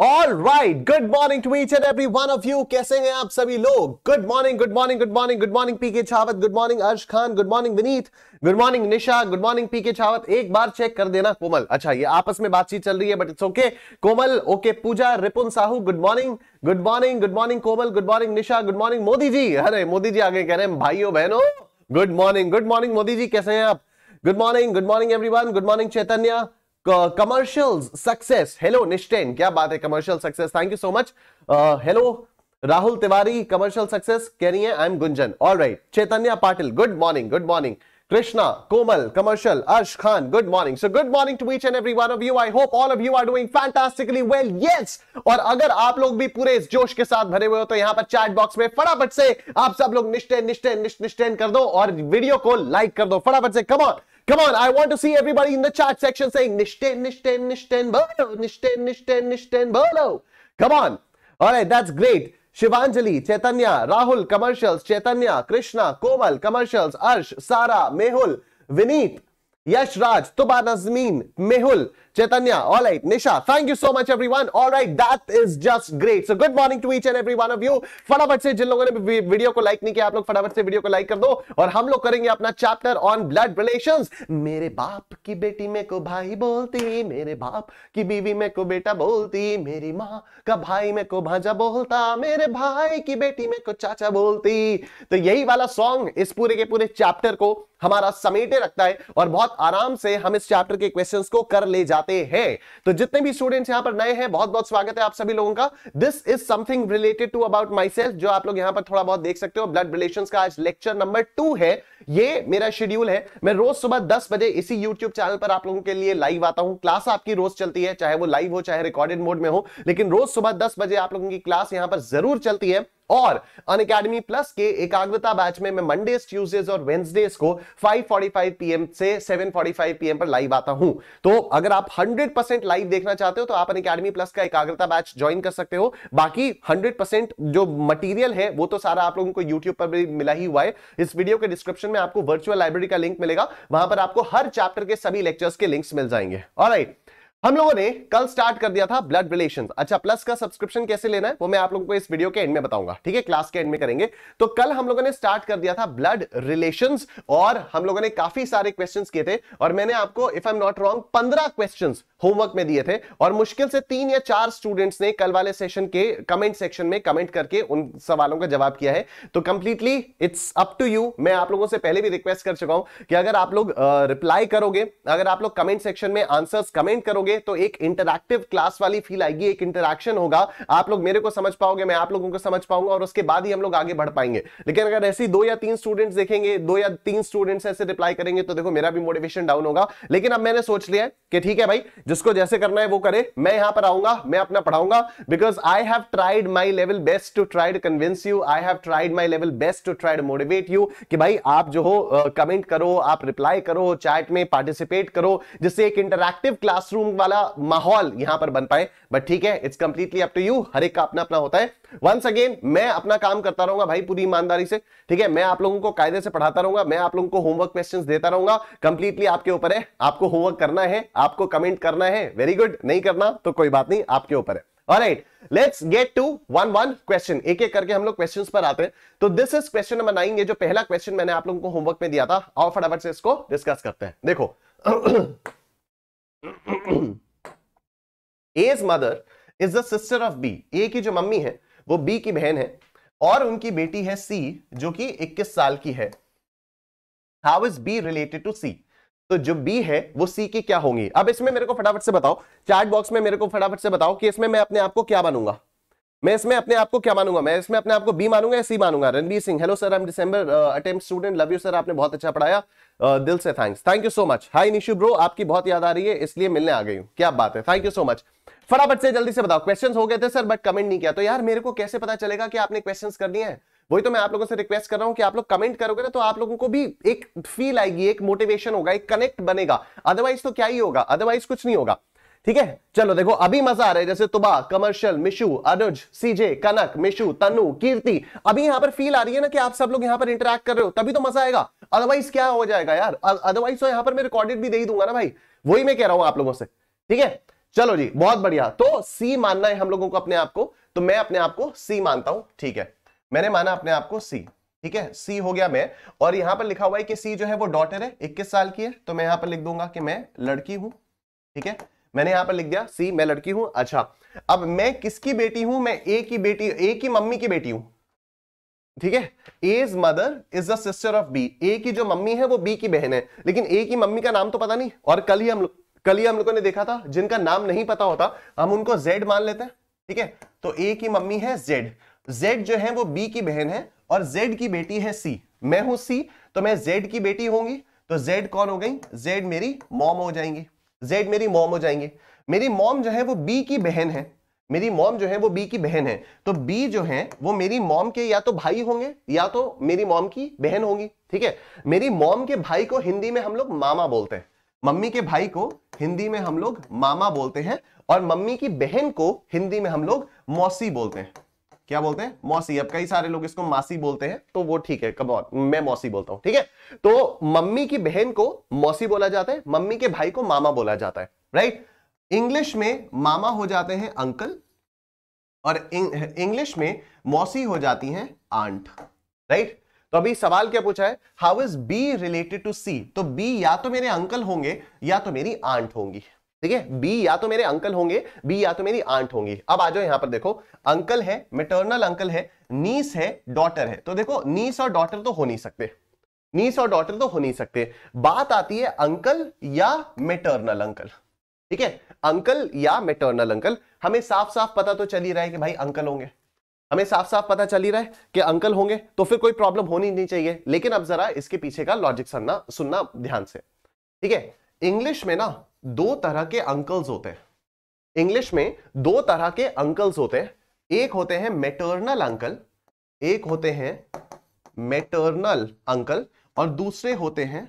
All right good morning to each and every one of you कैसे हैं आप सभी लोग good morning good morning good morning good morning PK Chhawat good morning Arsh Khan good morning Vineet good morning Nisha good morning PK Chhawat एक बार check कर देना कोमल अच्छा ये आपस में बातचीत चल रही है but it's okay Komal okay Pooja Ripun Sahu good morning good morning good morning Komal good morning Nisha good morning Modi ji अरे मोदी जी आगे कह रहे हैं भाइयों बहनों good morning good morning Modi ji कैसे हैं आप good morning good morning one good morning Chaitanya commercial success hello Nishchain क्या बात है commercial success thank you so much hello Rahul Tiwari commercial success कह रही है I am Gunjan all right Chaitanya Patil good morning good morning Krishna Komal commercial Arsh Khan good morning so good morning to each and every one of you I hope all of you are doing fantastically well yes और अगर आप लोग भी पूरे इस जोश के साथ भरे हुए हो तो यहां पर चैट बॉक्स में फटाफट से आप सब लोग निश्चय निश्चय निश्चय कर दो और वीडियो को लाइक कर दो फटाफट से come on Come on, I want to see everybody in the chat section saying Nishten, Nishten, Nishten, Bolo, Nishten, Nishten, Nishten, Bolo. Come on. All right, that's great. Shivanjali, Chaitanya, Rahul, Commercials, Chaitanya, Krishna, Komal, Commercials, Arsh, Sara, Mehul, Vineet, Yashraj, Tuba Nazmeen, Mehul, Chaitanya. All right, Nisha, thank you so much everyone. All right, that is just great. So good morning to each and every one of you. फटाफट से जिन लोगों ने video को like नहीं किया आप लोग फटाफट से वीडियो को लाइक कर दो और हम लोग करेंगे अपना चैप्टर ऑन ब्लड रिलेशंस मेरे बाप की बेटी में को भाई बोलती मेरे बाप की बीवी में को बेटा बोलती मेरी माँ का भाई में को भाजा बोलता मेरे भाई की बेटी में को चाचा बोलती तो यही वाला सॉन्ग इस पूरे के पूरे चैप्टर को हमारा समेटे रखता है और बहुत आराम से हम इस चैप्टर के क्वेश्चंस को कर ले जाते जाते हैं तो जितने भी स्टूडेंट्स यहां पर नए हैं बहुत बहुत स्वागत है आप सभी लोगों का this is something related to about my जो आप लोग यहां पर थोड़ा बहुत देख सकते हो ब्लड रिलेशन का आज लेक्चर नंबर टू है ये मेरा शेड्यूल है मैं रोज सुबह दस बजे इसी यूट्यूब चैनल पर आप लोगों के लिए लाइव आता हूं क्लास आपकी रोज चलती है चाहे वो लाइव हो चाहे रिकॉर्डेड मोड में हो लेकिन रोज सुबह दस बजे आप लोगों की क्लास यहां पर जरूर चलती है और अन अकेडमी प्लस के एकाग्रता बैच में मैं मंडे ट्यूजडेज और वेंसडेज को 5:45 पीएम से 7:45 पीएम पर लाइव आता हूं तो अगर आप 100% लाइव देखना चाहते हो तो आप अन अकेडमी प्लस का एकाग्रता बैच ज्वाइन कर सकते हो बाकी 100% जो मटेरियल है वो तो सारा आप लोगों को यूट्यूब पर भी मिला ही हुआ है इस वीडियो के डिस्क्रिप्शन में आपको वर्चुअल लाइब्रेरी का लिंक मिलेगा वहां पर आपको हर चैप्टर के सभी लेक्चर्स के लिंक्स मिल जाएंगे ऑलराइट हम लोगों ने कल स्टार्ट कर दिया था ब्लड रिलेशन अच्छा प्लस का सब्सक्रिप्शन कैसे लेना है वो मैं आप लोगों को इस वीडियो के एंड में बताऊंगा ठीक है क्लास के एंड में करेंगे तो कल हम लोगों ने स्टार्ट कर दिया था ब्लड रिलेशन और हम लोगों ने काफी सारे क्वेश्चन किए थे और मैंने आपको if I am not wrong पंद्रह क्वेश्चन होमवर्क में दिए थे और मुश्किल से तीन या चार स्टूडेंट्स ने कल वाले सेशन के कमेंट सेक्शन में कमेंट करके उन सवालों का जवाब किया है तो completely it's up to you मैं आप लोगों से पहले भी रिक्वेस्ट कर चुका हूं कि अगर आप लोग रिप्लाई करोगे अगर आप लोग कमेंट सेक्शन में आंसर्स कमेंट करोगे होंगे तो एक इंटरक्टिव क्लास वाली फील आएगी एक इंटरक्शन होगा आप लोग मेरे को समझ पाओगे मैं आप लोगों को समझ पाऊंगा और उसके बाद ही हम लोग आगे बढ़ पाएंगे लेकिन अगर ऐसी दो या तीन स्टूडेंट्स देखेंगे दो या तीन स्टूडेंट्स ऐसे रिप्लाई करेंगे तो देखो मेरा भी मोटिवेशन डाउन होगा लेकिन अब मैंने सोच लिया कि ठीक है भाई जिसको जैसे करना है वो करे मैं यहां पर आऊंगा मैं अपना पढ़ाऊंगा because I have tried my level best to tried convince you I have tried my level best to tried motivate you कि भाई आप जो हो कमेंट uh, करो आप रिप्लाई करो चैट में पार्टिसिपेट करो जिससे एक इंटरक्टिव क्लासरूम वाला माहौल यहां पर बन पाए बट ठीक है it's completely up to you हर एक का अपना अपना होता है वंस अगेन मैं अपना काम करता रहूंगा भाई पूरी ईमानदारी से ठीक है मैं आप लोगों को कायदे से पढ़ाता रहूंगा मैं आप लोगों को होमवर्क क्वेश्चन देता रहूंगा कंप्लीटली आपके ऊपर है आपको होमवर्क करना है आपको कमेंट करना है वेरी गुड नहीं करना तो कोई बात नहीं आपके ऊपर है right let's get to one one question एक एक करके हम लोग क्वेश्चन पर आते हैं तो this is question number nine ये जो पहला क्वेश्चन मैंने आप लोगों को होमवर्क में दिया था और फटाफट से इसको डिस्कस करते हैं देखो A's mother is the sister of B A की जो मम्मी है वो बी की बहन है और उनकी बेटी है सी जो कि 21 साल की है how is B related to C तो जो बी है वो सी की क्या होंगी अब इसमें मेरे को फटाफट से बताओ चैट बॉक्स में मेरे को फटाफट से बताओ कि इसमें मैं अपने आप को क्या बनूंगा मैं इसमें अपने आप को क्या मानूंगा मैं इसमें अपने आप को बी मानूंगा या सी मानूंगा Ranbir Singh hello sir I am attempt student love you sir आपने बहुत अच्छा पढ़ाया uh, दिल से thanks thank you so much hi Nishu bro आपकी बहुत याद आ रही है इसलिए मिलने आ गई हूँ क्या बात है थैंक यू सो मच फटाफट से जल्दी से बताओ क्वेश्चन हो गए थे सर बट कमेंट नहीं किया तो यार मेरे को कैसे पता चलेगा कि आपने क्वेश्चन कर दिए वही तो मैं आप लोगों से रिक्वेस्ट कर रहा हूं कि आप लोग कमेंट करोगे ना तो आप लोगों को भी एक फील आएगी एक मोटिवेशन होगा एक कनेक्ट बनेगा अदरवाइज तो क्या ही होगा अदरवाइज कुछ नहीं होगा ठीक है चलो देखो अभी मजा आ रहा है जैसे तुबा कमर्शियल मिशु अनुज सीजे कनक मिशु तनु कीर्ति अभी यहां पर फील आ रही है ना कि आप सब लोग यहां पर इंटरेक्ट कर रहे हो तभी तो मजा आएगा अदरवाइज क्या हो जाएगा यार अदरवाइज तो यहां पर मैं रिकॉर्डेड भी दे दूंगा ना भाई वही मैं कह रहा हूं आप लोगों से ठीक है चलो जी बहुत बढ़िया तो सी मानना है हम लोगों को अपने आप को तो मैं अपने आप को सी मानता हूं ठीक है मैंने माना अपने आप को सी ठीक है सी हो गया मैं और यहां पर लिखा हुआ है कि सी जो है वो डॉटर है इक्कीस साल की है तो मैं यहां पर लिख दूंगा कि मैं लड़की हूं ठीक है मैंने यहां पर लिख दिया सी मैं लड़की हूं अच्छा अब मैं किसकी बेटी हूं मैं ए की बेटी ए की मम्मी की बेटी हूं ठीक है A's mother is the sister of B A की जो मम्मी है वो बी की बहन है लेकिन ए की मम्मी का नाम तो पता नहीं और कल ही हम लोग कल ही हम लोगों ने देखा था जिनका नाम नहीं पता होता हम उनको जेड मान लेते हैं ठीक है तो ए की मम्मी है जेड जेड जो है वो बी की बहन है और जेड की बेटी है सी मैं हूं सी तो मैं जेड की बेटी होंगी तो जेड कौन हो गई जेड मेरी मॉम हो जाएंगी जेड मेरी मॉम हो जाएंगे मेरी मॉम जो है वो बी की बहन है मेरी मॉम जो है वो बी की बहन है तो बी जो है वो मेरी मॉम के या तो भाई होंगे या तो मेरी मॉम की बहन होंगी ठीक है मेरी मॉम के भाई को हिंदी में हम लोग मामा बोलते हैं मम्मी के भाई को हिंदी में हम लोग मामा बोलते हैं और मम्मी की बहन को हिंदी में हम लोग मौसी बोलते हैं क्या बोलते हैं मौसी अब कई सारे लोग इसको मासी बोलते हैं तो वो ठीक है कब और मैं मौसी बोलता हूं ठीक है तो मम्मी की बहन को मौसी बोला जाता है मम्मी के भाई को मामा बोला जाता है राइट इंग्लिश में मामा हो जाते हैं अंकल और इंग्लिश में मौसी हो जाती हैं आंट राइट तो अभी सवाल क्या पूछा है how is B related to C तो बी या तो मेरे अंकल होंगे या तो मेरी आंट होंगी ठीक है बी या तो मेरे अंकल होंगे बी या तो मेरी आंट होंगी अब आ जाओ यहां पर देखो अंकल है मेटर्नल अंकल है नीस है डॉटर है तो देखो नीस और डॉटर तो हो नहीं सकते नीस और डॉटर तो हो नहीं सकते बात आती है अंकल या मेटर्नल अंकल ठीक है अंकल या मेटर्नल अंकल हमें साफ साफ पता तो चल ही रहा है कि भाई अंकल होंगे हमें साफ साफ पता चल ही रहा है कि अंकल होंगे तो फिर कोई प्रॉब्लम होनी नहीं चाहिए लेकिन अब जरा इसके पीछे का लॉजिक सुनना सुनना ध्यान से ठीक है इंग्लिश में ना दो तरह के अंकल्स होते हैं इंग्लिश में दो तरह के अंकल्स होते हैं एक होते हैं मेटर्नल अंकल एक होते हैं मेटर्नल अंकल और दूसरे होते हैं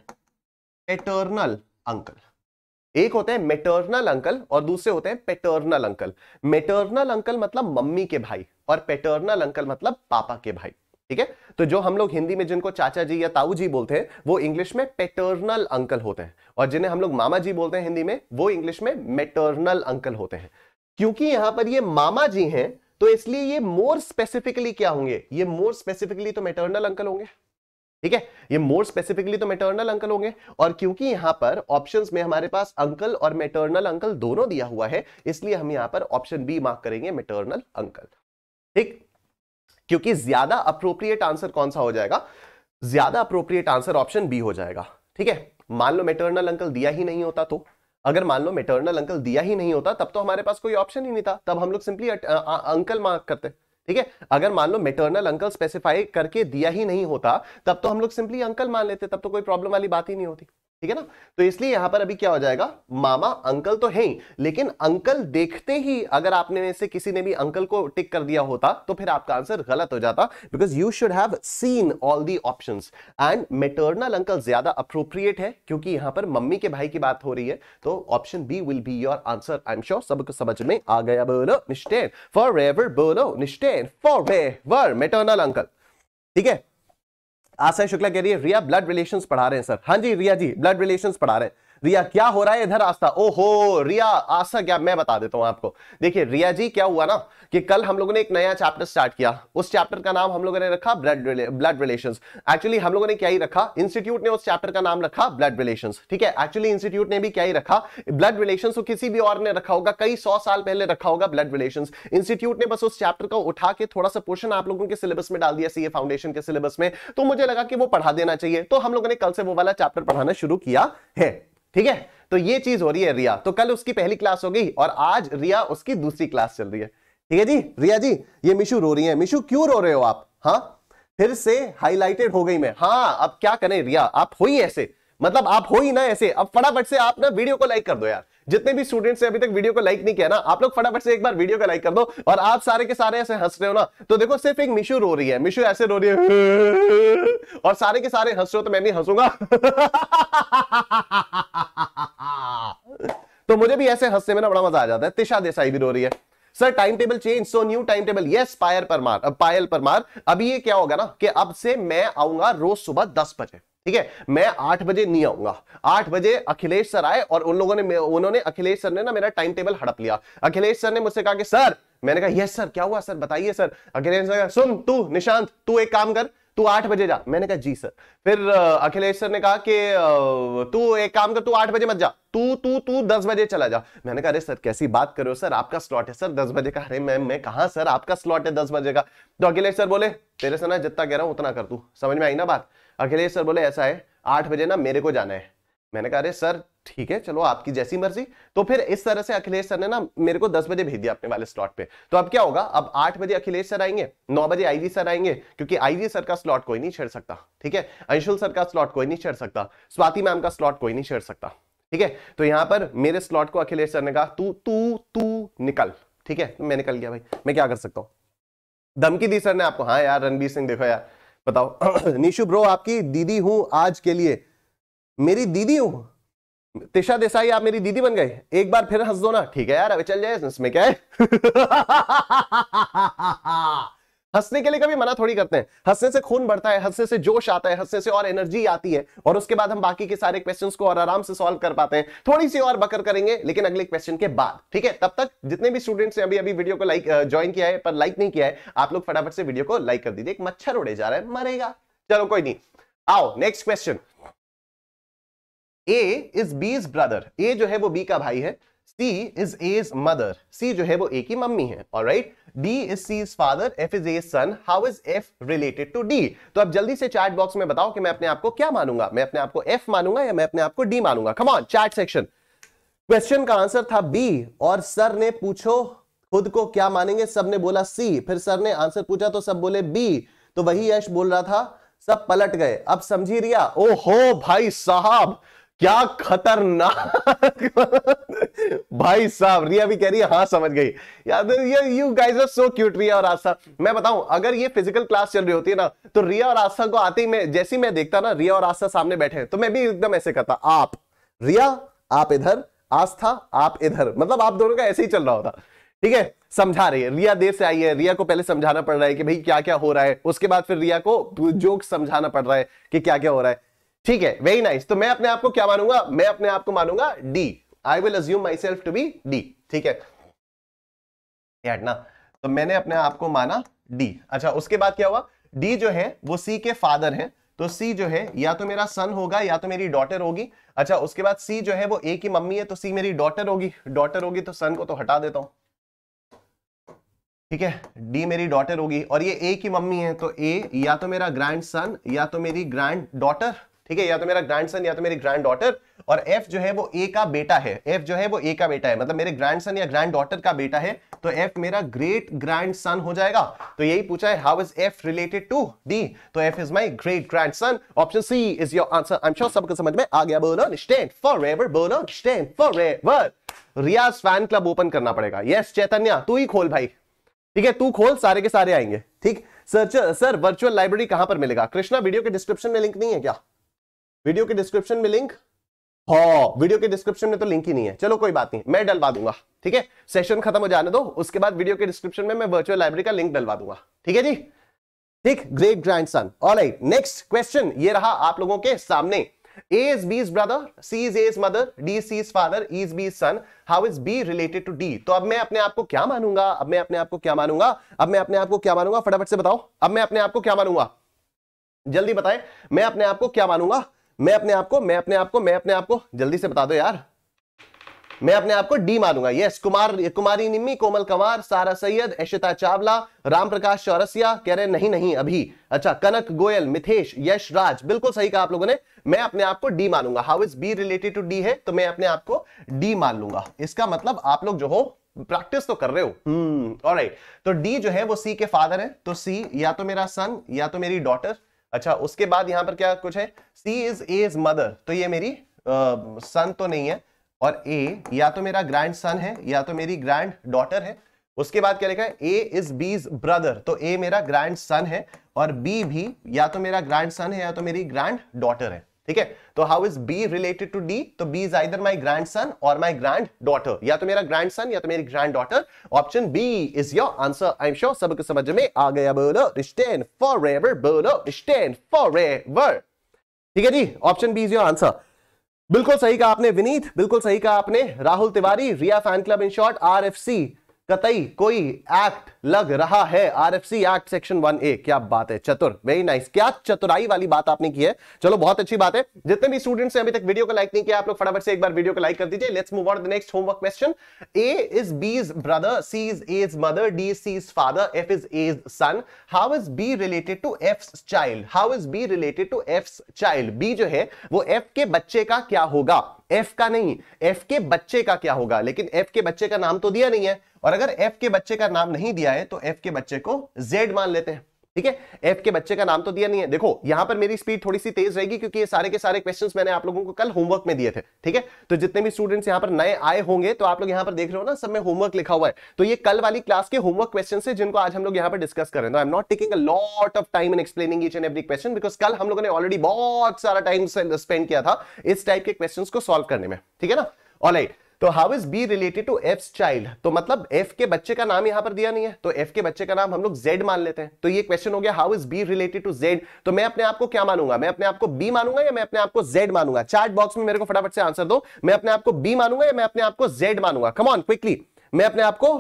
पेटर्नल अंकल एक होते हैं मेटर्नल अंकल और दूसरे होते हैं पेटर्नल अंकल मेटर्नल अंकल मतलब मम्मी के भाई और पेटर्नल अंकल मतलब पापा के भाई ठीक है तो जो हम लोग हिंदी में जिनको चाचा जी या ताऊ जी बोलते हैं वो इंग्लिश में पेटर्नल अंकल होते हैं और जिन्हें हम लोग मामा जी बोलते हैं हिंदी में वो इंग्लिश में मेटर्नल अंकल होते हैं क्योंकि यहां पर ये मामा जी हैं तो इसलिए ये मोर स्पेसिफिकली क्या होंगे ये मोर स्पेसिफिकली तो मेटर्नल अंकल होंगे ठीक है ये मोर स्पेसिफिकली तो मेटर्नल अंकल होंगे और क्योंकि यहां पर ऑप्शंस में हमारे पास अंकल और मेटर्नल अंकल दोनों दिया हुआ है इसलिए हम यहां पर ऑप्शन बी मार्क करेंगे मेटर्नल अंकल ठीक क्योंकि ज्यादा अप्रोप्रिएट आंसर कौन सा हो जाएगा ज्यादा अप्रोप्रिएट आंसर ऑप्शन बी हो जाएगा ठीक है मान लो मेटर्नल अंकल दिया ही नहीं होता तो अगर मान लो मेटर्नल अंकल दिया ही नहीं होता तब तो हमारे पास कोई ऑप्शन ही नहीं था तब हम लोग सिंपली अंकल मार्क करते ठीक है अगर मान लो मेटर्नल अंकल स्पेसिफाई करके दिया ही नहीं होता तब तो हम लोग सिंपली अंकल मान लेते तब तो कोई प्रॉब्लम वाली बात ही नहीं होती ठीक है ना तो इसलिए यहां पर अभी क्या हो जाएगा मामा अंकल तो है ही लेकिन अंकल देखते ही अगर आपने में से किसी ने भी अंकल को टिक कर दिया होता तो फिर आपका आंसर गलत हो जाता because you should have seen all the options and maternal uncle ज्यादा अप्रोप्रिएट है क्योंकि यहां पर मम्मी के भाई की बात हो रही है तो option B will be your answer I am sure सबको समझ में आ गया बोलो निश्चय फॉर एवर बोलो निश्चय फॉर मेटर्नल अंकल ठीक है आशा शुक्ला कह रही है रिया ब्लड रिलेशंस पढ़ा रहे हैं सर हाँ जी रिया जी ब्लड रिलेशंस पढ़ा रहे हैं रिया क्या हो रहा है इधर आस्था ओ हो रिया आस्था क्या मैं बता देता हूं आपको देखिए रिया जी क्या हुआ ना कि कल हम लोगों ने एक नया चैप्टर स्टार्ट किया उस चैप्टर का नाम हम लोगों ने रखा ब्लड ब्लड रिलेशन एक्चुअली हम लोगों ने क्या ही रखा इंस्टीट्यूट ने उस चैप्टर का नाम रखा ब्लड रिलेशन ठीक है एक्चुअली इंस्टीट्यूट ने भी क्या ही रखा ब्लड रिलेशन किसी भी और ने रखा होगा कई सौ साल पहले रखा होगा ब्लड रिलेशन इंस्टीट्यूट ने बस उस चैप्टर का उठा के थोड़ा सा पोर्शन आप लोगों के सिलेबस में डाल दिया सीए फाउंडेशन के सिलेबस में तो मुझे लगा कि वो पढ़ा देना चाहिए तो हम लोगों ने कल से वो वाला चैप्टर पढ़ाना शुरू किया है ठीक है तो ये चीज हो रही है रिया तो कल उसकी पहली क्लास हो गई और आज रिया उसकी दूसरी क्लास चल रही है ठीक है जी रिया जी ये मिशु रो रही है मिशु क्यों रो रहे हो आप हाँ फिर से हाईलाइटेड हो गई मैं हाँ अब क्या करें रिया आप हो ही ऐसे मतलब आप हो ही ना ऐसे अब फटाफट से आप ना वीडियो को लाइक कर दो यार जितने भी स्टूडेंट्स ने अभी तक वीडियो को लाइक नहीं किया ना आप लोग फटाफट से एक बार वीडियो को लाइक कर दो और आप सारे के सारे ऐसे हंस रहे हो ना तो देखो सिर्फ एक मिशु रो रही है मिशु ऐसे रो रही है और सारे के सारे हंस रहे हो तो मैं भी हंसूंगा तो मुझे भी ऐसे हंसने में ना बड़ा मजा आ जाता है तिशा देसाई भी रो रही है sir time table change so new time table yes Payal Parmar अब पायल परमार अभी ये क्या होगा ना कि अब से मैं आऊंगा रोज सुबह दस बजे ठीक है मैं आठ बजे नहीं आऊंगा आठ बजे अखिलेश सर आए और उन लोगों ने उन्होंने अखिलेश सर ने ना मेरा टाइम टेबल हड़प लिया अखिलेश सर ने मुझसे कहा कि सर मैंने कहा यस सर क्या हुआ सर बताइए सर अखिलेश सर सुन तू निशांत तू एक काम कर तू आठ बजे जा मैंने कहा जी सर फिर अखिलेश सर ने कहा कि तू एक काम कर तू आठ बजे मत जा तू तू तू दस बजे चला जा मैंने कहा अरे सर कैसी बात करो सर आपका स्लॉट है सर दस बजे का अरे मैम मैं कहा सर आपका स्लॉट है दस बजे का तो अखिलेश सर बोले तेरे से ना जितना कह रहा हूं उतना कर तू समझ में आई ना बात अखिलेश सर बोले ऐसा है आठ बजे ना मेरे को जाना है मैंने कहा अरे सर ठीक है चलो आपकी जैसी मर्जी तो फिर इस तरह से अखिलेश सर ने ना मेरे को दस बजे भेज दिया अपने वाले स्लॉट पे तो अब क्या होगा अब आठ बजे अखिलेश सर आएंगे नौ बजे आईजी सर आएंगे क्योंकि आईजी सर का स्लॉट कोई नहीं छेड़ सकता ठीक है अंशुल सर का स्लॉट कोई नहीं छेड़ सकता स्वाति मैम का स्लॉट कोई नहीं छेड़ सकता ठीक है तो यहां पर मेरे स्लॉट को अखिलेश सर ने कहा तू तू तू निकल ठीक है तो मैं निकल गया भाई मैं क्या कर सकता हूं धमकी दी सर ने आपको हाँ यार रणबीर सिंह देखो यार बताओ निशु ब्रो आपकी दीदी हूं आज के लिए मेरी दीदी हूं तिशा देसाई आप मेरी दीदी बन गए एक बार फिर हंस दो ना ठीक है यार अभी चल जाए इसमें क्या है हंसने के लिए कभी मना थोड़ी करते हैं हंसने से खून बढ़ता है हंसने से जोश आता है हंसने से और एनर्जी आती है और उसके बाद हम बाकी के सारे क्वेश्चंस को और आराम से सॉल्व कर पाते हैं थोड़ी सी और बकर करेंगे लेकिन अगले क्वेश्चन के बाद ठीक है तब तक जितने भी स्टूडेंट्स ने अभी अभी वीडियो को लाइक ज्वाइन किया है पर लाइक नहीं किया है आप लोग फटाफट से वीडियो को लाइक कर दीजिए एक मच्छर उड़े जा रहा है मरेगा चलो कोई नहीं आओ next question A is B's brother A जो है वो बी का भाई है C is as mother C जो है वो ए की मम्मी है और right D is C is father F is A son how is F related to D तो अब जल्दी से चैट बॉक्स में बताओ कि मैं अपने आप को क्या मानूंगा मैं अपने आप को एफ मानूंगा या मैं अपने आप को डी मानूंगा कमॉन चैट सेक्शन क्वेश्चन का आंसर था बी और सर ने पूछो खुद को क्या मानेंगे सब ने बोला सी फिर सर ने आंसर पूछा तो सब बोले बी तो वही यश बोल रहा था सब पलट गए अब समझी रिया ओहो भाई साहब क्या खतरनाक भाई साहब रिया भी कह रही है हाँ समझ गई यार you guys are so cute Riya और आस्था मैं बताऊं अगर ये फिजिकल क्लास चल रही होती है ना तो रिया और आस्था को आते ही मैं जैसे ही मैं देखता ना रिया और आस्था सामने बैठे हैं तो मैं भी एकदम ऐसे करता आप रिया आप इधर आस्था आप इधर मतलब आप दोनों का ऐसे ही चल रहा होता ठीक है समझा रही है रिया देर से आई है रिया को पहले समझाना पड़ रहा है कि भाई क्या क्या हो रहा है उसके बाद फिर रिया को जोक समझाना पड़ रहा है कि क्या क्या हो रहा है ठीक है वेरी नाइस तो मैं अपने आप को क्या मानूंगा मैं अपने आप को मानूंगा D I will assume myself to be D ठीक है ना तो मैंने अपने आप को माना डी अच्छा उसके बाद क्या हुआ डी जो है वो सी के फादर हैं तो सी जो है या तो मेरा सन होगा या तो मेरी डॉटर होगी अच्छा उसके बाद सी जो है वो ए की मम्मी है तो सी मेरी डॉटर होगी डॉटर होगी तो सन को तो हटा देता हूं ठीक है डी मेरी डॉटर होगी और ये ए की मम्मी है तो ए या तो मेरा ग्रैंड सन या तो मेरी ग्रैंड डॉटर ठीक है या तो मेरा ग्रैंड या तो मेरी ग्रैंड डॉटर और एफ जो है वो ए का बेटा है एफ जो है वो ए का बेटा है मतलब मेरे ग्रैंड या ग्रैंड डॉटर का बेटा है तो एफ मेरा ग्रेट ग्रैंड हो जाएगा तो यही पूछा है how is F related to D तो F is my great son option C is your answer I am sure सबको समझ में आ गया बोलो स्टैंड एवर बोलो stand ever Riya's fan club open करना पड़ेगा यस yes, चैतन्य तू ही खोल भाई ठीक है तू खोल सारे के सारे आएंगे ठीक सर सर वर्चुअल लाइब्रेरी कहां पर मिलेगा कृष्णा वीडियो के डिस्क्रिप्शन में लिंक नहीं है क्या वीडियो के डिस्क्रिप्शन में लिंक हाँ वीडियो के डिस्क्रिप्शन में तो लिंक ही नहीं है चलो कोई बात नहीं मैं डलवा दूंगा ठीक है सेशन खत्म हो जाने दो उसके बाद वीडियो के डिस्क्रिप्शन में मैं वर्चुअल लाइब्रेरी का लिंक डलवा दूंगा ठीक है जी ठीक great grandson all right next question ये रहा आप लोगों के सामने A is B's brother, C is A's mother, D is C's father, E is B's son. How is B related to D? तो अब मैं अपने आप को क्या मानूंगा अब मैं अपने आप को क्या मानूंगा अब मैं अपने आप को क्या मानूंगा फटाफट से बताओ अब मैं अपने आप को क्या मानूंगा जल्दी बताएं मैं अपने आप को क्या मानूंगा मैं अपने आप को मैं अपने आप को मैं अपने आप को जल्दी से बता दो यार मैं अपने आप को डी मानूंगा यस कुमार कुमारी निम्मी कोमल कंवर सारा सैयद ऐशिता चावला राम प्रकाश चौरसिया कह रहे नहीं नहीं अभी अच्छा कनक गोयल मिथेश यश राज बिल्कुल सही कहा आप लोगों ने मैं अपने आप को डी मानूंगा how is B related to D है तो मैं अपने आप को डी मान लूंगा इसका मतलब आप लोग जो हो प्रैक्टिस तो कर रहे हो हम्म hmm, right. तो डी जो है वो सी के फादर है तो सी या तो मेरा सन या तो मेरी डॉटर अच्छा उसके बाद यहाँ पर क्या कुछ है C is A is mother तो ये मेरी सन तो नहीं है और ए या तो मेरा ग्रैंड सन है या तो मेरी ग्रैंड डॉटर है उसके बाद क्या लिखा है ए इज बीज ब्रदर तो ए मेरा ग्रैंड सन है और बी भी या तो मेरा ग्रैंड सन है या तो मेरी ग्रैंड डॉटर है ठीक है तो how is B related to D तो B is either my grandson और माई ग्रैंड डॉटर या तो मेरा ग्रैंड सन या तो मेरी grand daughter option B is your answer I am sure सबको समझ में आ गया बोलो रिस्टेन फॉर एवर बोलो रिस्टेन फॉर एवर ठीक है जी option B is your answer बिल्कुल सही कहा आपने विनीत बिल्कुल सही कहा आपने Rahul Tiwari Riya fan club in short R F C कतई कोई एक्ट लग रहा है RFC act section one A क्या बात है चतुर वेरी नाइस nice. क्या चतुराई वाली बात आपने की है चलो बहुत अच्छी बात है जितने भी स्टूडेंट्स ने अभी तक वीडियो को लाइक नहीं किया आप लोग फटाफट से एक बार वीडियो को लाइक कर दीजिए let's move on the next homework question A is B's brother C is as mother D C is father F is A's son how is B related to F child how is B related to F child B जो है वो F के बच्चे का क्या होगा F का नहीं एफ के बच्चे का क्या होगा लेकिन एफ के बच्चे का नाम तो दिया नहीं है और अगर एफ के बच्चे का नाम नहीं दिया है तो एफ के बच्चे को जेड मान लेते हैं ठीक है एफ के बच्चे का नाम तो दिया नहीं है देखो यहां पर मेरी स्पीड थोड़ी सी तेज रहेगी क्योंकि ये सारे के सारे क्वेश्चंस मैंने आप लोगों को कल होमवर्क में दिए थे ठीक है तो जितने भी स्टूडेंट्स यहां पर नए आए होंगे तो आप लोग यहां पर देख रहे हो ना सब में होमवर्क लिखा हुआ है तो ये कल वाली क्लास के होमवर्क क्वेश्चन है जिनको आज हम लोग यहां पर डिस्कस करें तो I am not taking lot of time in explaining each and every question because कल हम लोगों ने ऑलरेडी बहुत सारा टाइम स्पेंड किया था इस टाइप के क्वेश्चन को सॉल्व करने में ठीक है ना ऑलराइट तो how is B related to F child तो मतलब एफ के बच्चे का नाम यहां पर दिया नहीं है तो एफ के बच्चे का नाम हम लोग जेड मान लेते हैं तो ये क्वेश्चन हो गया how is B related to Z तो मैं अपने आपको क्या मानूंगा मैं अपने आपको बी मानूंगा या मैं अपने आपको जेड मानूंगा चार्ट बॉक्स में मेरे को फटाफट से आंसर दो मैं अपने आपको बी मानूंगा या मैं अपने आपको जेड मानूंगा कमॉन क्विकली मैं अपने आपको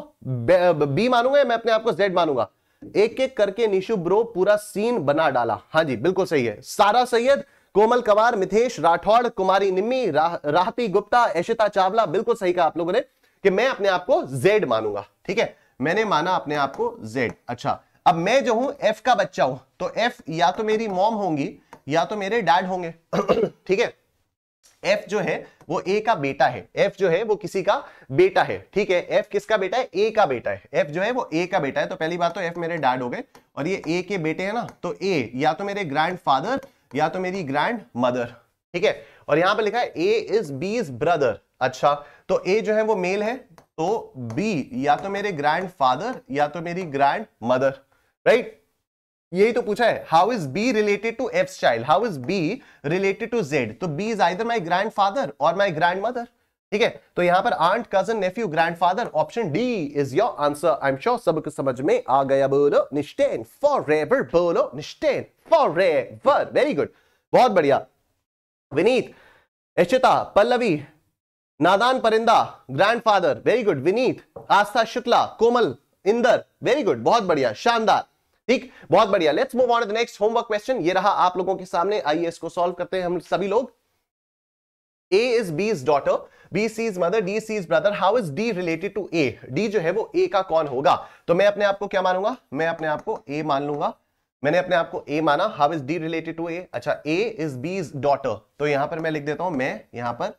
बी मानूंगा या मैं अपने आपको जेड मानूंगा एक एक करके निशु ब्रो पूरा सीन बना डाला हाँ जी बिल्कुल सही है सारा सैयद कोमल कवार मिथेश राठौड़ कुमारी निम्मी रा, राहती गुप्ता ऐशिता चावला बिल्कुल सही कहा आप लोगों ने कि मैं अपने आप को जेड मानूंगा ठीक है मैंने माना अपने आप को जेड अच्छा अब मैं जो हूं एफ का बच्चा हूं तो एफ या तो मेरी मॉम होंगी या तो मेरे डैड होंगे ठीक है एफ जो है वो ए का बेटा है एफ जो है वो किसी का बेटा है ठीक है एफ किसका बेटा है ए का बेटा है एफ जो है वो ए का बेटा है तो पहली बात तो एफ मेरे डैड हो गए और ये ए के बेटे हैं ना तो ए या तो मेरे ग्रैंड फादर या तो मेरी ग्रैंड मदर ठीक है और यहां पे लिखा है A is B is brother अच्छा तो ए जो है वो मेल है तो बी या तो मेरे ग्रैंड फादर या तो मेरी ग्रैंड मदर राइट यही तो पूछा है how is B related to F child how is B related to Z तो B is either my grandfather और माई ग्रैंड मदर ठीक है तो यहां पर aunt cousin nephew grandfather option D is your answer I am sure सब कुछ समझ में आ गया बोलो निश्चेन फॉरएवर बोलो निश्चेन फॉरएवर वेरी गुड बहुत बढ़िया विनीत इशिता पल्लवी नादान परिंदा grandfather very good Vineet Aastha Shukla Komal Inder very good बहुत बढ़िया शानदार ठीक बहुत बढ़िया let's move on the next homework question ये रहा आप लोगों के सामने आइए इसको सॉल्व करते हैं हम सभी लोग A is B is daughter B C is mother D C is brother how is D related to A D जो है वो ए का कौन होगा तो मैं अपने आप को क्या मानूंगा मैं अपने आप को ए मान लूंगा मैंने अपने आप को ए माना how is D related to A अच्छा A is B is daughter तो यहां पर मैं लिख देता हूं मैं यहां पर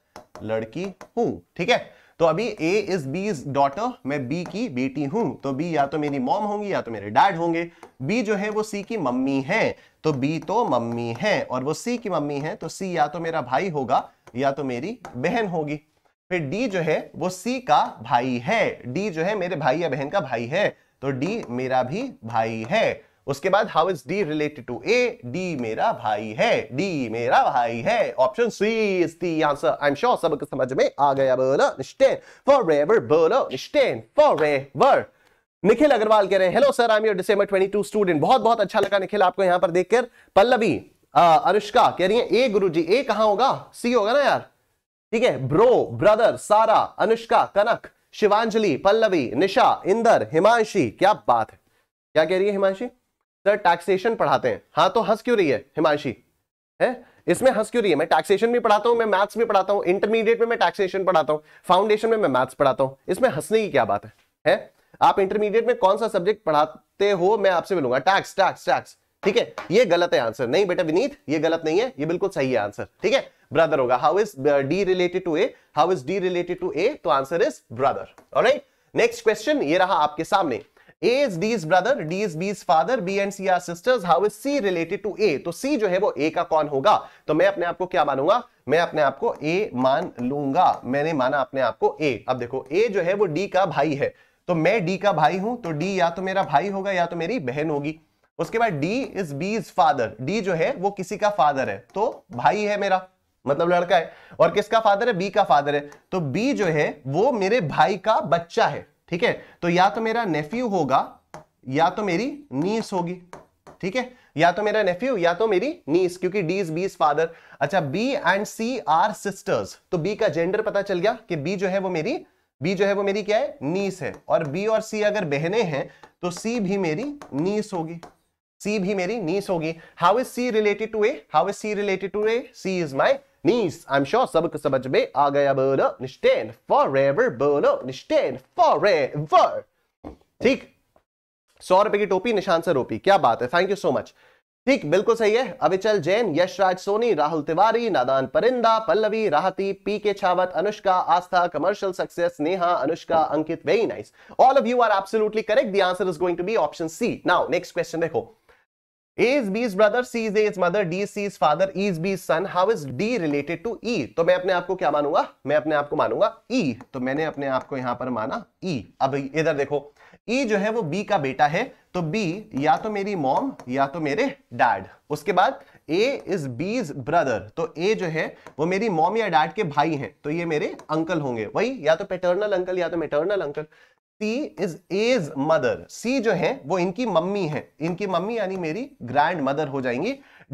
लड़की हूं ठीक है तो अभी A is B is daughter मैं बी की बेटी हूं तो बी या तो मेरी मॉम होंगी या तो मेरे डैड होंगे बी जो है वो सी की मम्मी है तो बी तो मम्मी है और वो सी की मम्मी है तो सी या तो मेरा भाई होगा या तो मेरी बहन होगी फिर डी जो है वो सी का भाई है डी जो है मेरे भाई या बहन का भाई है तो डी मेरा भी भाई है उसके बाद how is D related to A D मेरा भाई है डी मेरा भाई है option C is the answer I am sure सबको समझ में आ गया बोलो निश्चय एवर बोलो निश्चय एवर निखिल अग्रवाल कह रहे हैं hello sir I am your December 22 student बहुत बहुत अच्छा लगा निखिल आपको यहां पर देखकर पल्लवी अनुष्का कह रही है ए गुरुजी ए कहां होगा सी होगा ना यार ठीक है ब्रो ब्रदर सारा अनुष्का कनक शिवांजलि पल्लवी निशा इंदर हिमांशी क्या बात है क्या कह रही है हिमांशी सर टैक्सेशन पढ़ाते हैं हाँ तो हंस क्यों रही है हिमांशी है इसमें हंस क्यों रही है मैं टैक्सेशन भी पढ़ाता हूँ मैं मैथ्स भी पढ़ाता हूँ इंटरमीडिएट में मैं टैक्सेशन पढ़ाता हूँ फाउंडेशन में मैं मैथ्स पढ़ाता हूँ इसमें हंसने की क्या बात है, है? आप इंटरमीडिएट में कौन सा सब्जेक्ट पढ़ाते हो मैं आपसे मिलूंगा टैक्स टैक्स टैक्स ठीक है ये गलत है आंसर नहीं बेटा विनीत ये गलत नहीं है ये बिल्कुल सही है आंसर ठीक है ब्रदर होगा how is D related to A how is D related to A तो answer is brother right next question ये रहा आपके सामने A is D's brother, D is B's father, B and C are sisters. How is C related to A? तो C जो है वो A का कौन होगा तो मैं अपने आप को क्या मानूंगा मैं अपने आप को A मान लूंगा मैंने माना अपने आप को A अब देखो A जो है वो D का भाई है तो मैं D का भाई हूं तो D या तो मेरा भाई होगा या तो मेरी बहन होगी उसके बाद D is B's father D जो है वो किसी का फादर है तो भाई है मेरा मतलब लड़का है और किसका फादर है बी का फादर है तो बी जो है वो मेरे भाई का बच्चा है ठीक है तो या तो मेरा नेफ्यू होगा या तो मेरी नीस होगी ठीक है या तो मेरा नेफ्यू या तो मेरी नीस क्योंकि D is B is father अच्छा B and C are sisters तो बी का जेंडर पता चल गया कि बी जो है वो मेरी बी जो है वो मेरी क्या है नीस है और बी और सी अगर बहने हैं तो सी भी मेरी नीस होगी सी भी मेरी नीस होगी how is C related to A how is C related to A C is my niece knees. I'm sure सबको समझ में आ गया बोलो निश्चेन फॉर एवर बोलो निश्चेन फॉर एवर ठीक सौ रुपए की टोपी निशान से रोपी क्या बात है थैंक यू सो मच ठीक बिल्कुल सही है अविचल जैन यशराज सोनी राहुल तिवारी नादान परिंदा पल्लवी राहती P K Chhawat Anushka Aastha commercial success Neha Anushka Ankit very nice all of you are absolutely correct the answer is going to be option C now next question देखो A is B's brother, C is A's mother, D is C's father, E is B's son. How is D related to E? तो मैं अपने आप को क्या मानूंगा मैं अपने आप को मानूंगा E. तो मैंने अपने आप को यहां पर माना E. अब इधर देखो E जो है वो B का बेटा है तो B या तो मेरी मॉम या तो मेरे डैड उसके बाद A इज B's ब्रदर तो A जो है वो मेरी मॉम या डैड के भाई हैं तो ये मेरे अंकल होंगे वही या तो पेटर्नल अंकल या तो maternal uncle C is as mother C जो है वो इनकी मम्मी है इनकी मम्मी यानी मेरी ग्रैंड मदर हो जाएंगी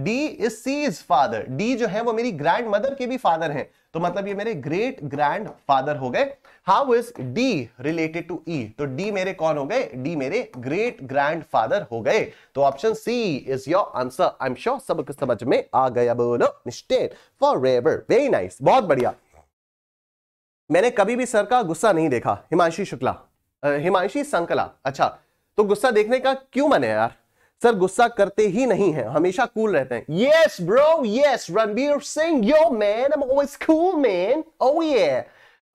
D is C is father D जो है वो मेरी ग्रैंड मदर के भी फादर हैं तो मतलब ये मेरे ग्रेट ग्रैंड फादर हो गए how is D related to E तो डी मेरे कौन हो गए डी मेरे ग्रेट ग्रैंड फादर हो गए तो option C is your answer I am sure सब कुछ समझ में आ गया बोलो mistake forever very nice बहुत बढ़िया मैंने कभी भी सर का गुस्सा नहीं देखा हिमांशी शुक्ला हिमांशी संकला अच्छा तो गुस्सा देखने का क्यों मने यार सर गुस्सा करते ही नहीं है हमेशा कूल रहते हैं yes bro yes Ranbir Singh yo man always cool man oh ये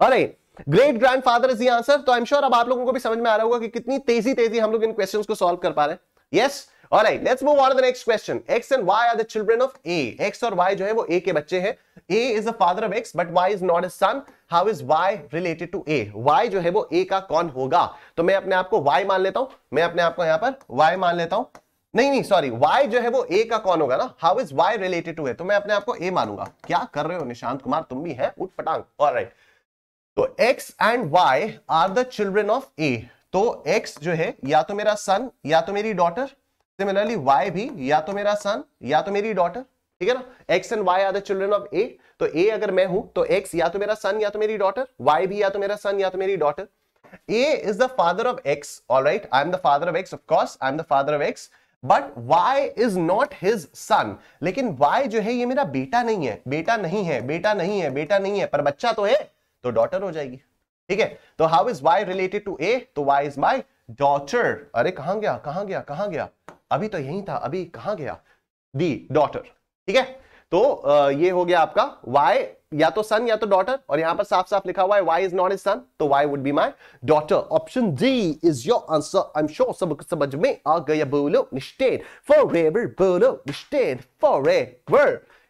अरे great grandfather is the answer तो आई एम श्योर अब आप लोगों को भी समझ में आ रहा होगा कि कितनी तेजी तेजी हम लोग इन क्वेश्चन को सॉल्व कर पा रहे हैं yes All right, let's move on to the next question. x and y are the children of a x or y जो है वो a के बच्चे हैं a is the father of x but y is not his son. How is y related to a y जो है वो a का कौन होगा तो मैं अपने आप को y मान लेता हूँ. मैं अपने आप को यहाँ पर y मान लेता हूँ. नहीं नहीं सॉरी वाई जो है वो ए का कौन होगा ना how is Y related to है तो मैं अपने आप को ए मानूंगा क्या कर रहे हो निशांत कुमार तुम भी है उठ पटांग ऑलराइट तो X and Y are the children of A तो एक्स जो है या तो मेरा सन या तो मेरी डॉटर सिमिलरली वाई भी या तो मेरा सन या तो मेरी डॉटर ठीक है ना X and Y are the children of A तो ए अगर मैं हूं तो एक्स या तो मेरा सन या तो मेरी डॉटर वाई भी या तो मेरा सन या तो मेरी daughter A is the father of X all right I am the father of X of course I am the father of X but Y is not his son लेकिन वाई जो है ये मेरा बेटा नहीं है बेटा नहीं है बेटा नहीं है बेटा नहीं है पर बच्चा तो है तो डॉटर हो जाएगी ठीक है तो how is Y related to A तो वाई इज माई डॉटर अरे कहा गया कहा गया कहा गया अभी तो यही था अभी कहां गया दी डॉटर ठीक है तो ये हो गया आपका वाई या तो सन या तो डॉटर और यहां पर साफ साफ लिखा हुआ है Y is not is son तो Y would be my daughter option D is your answer I am sure सब कुछ समझ में आ गया बोलो निस्टेड फॉर एवर बोलो निस्टेड फॉर एवर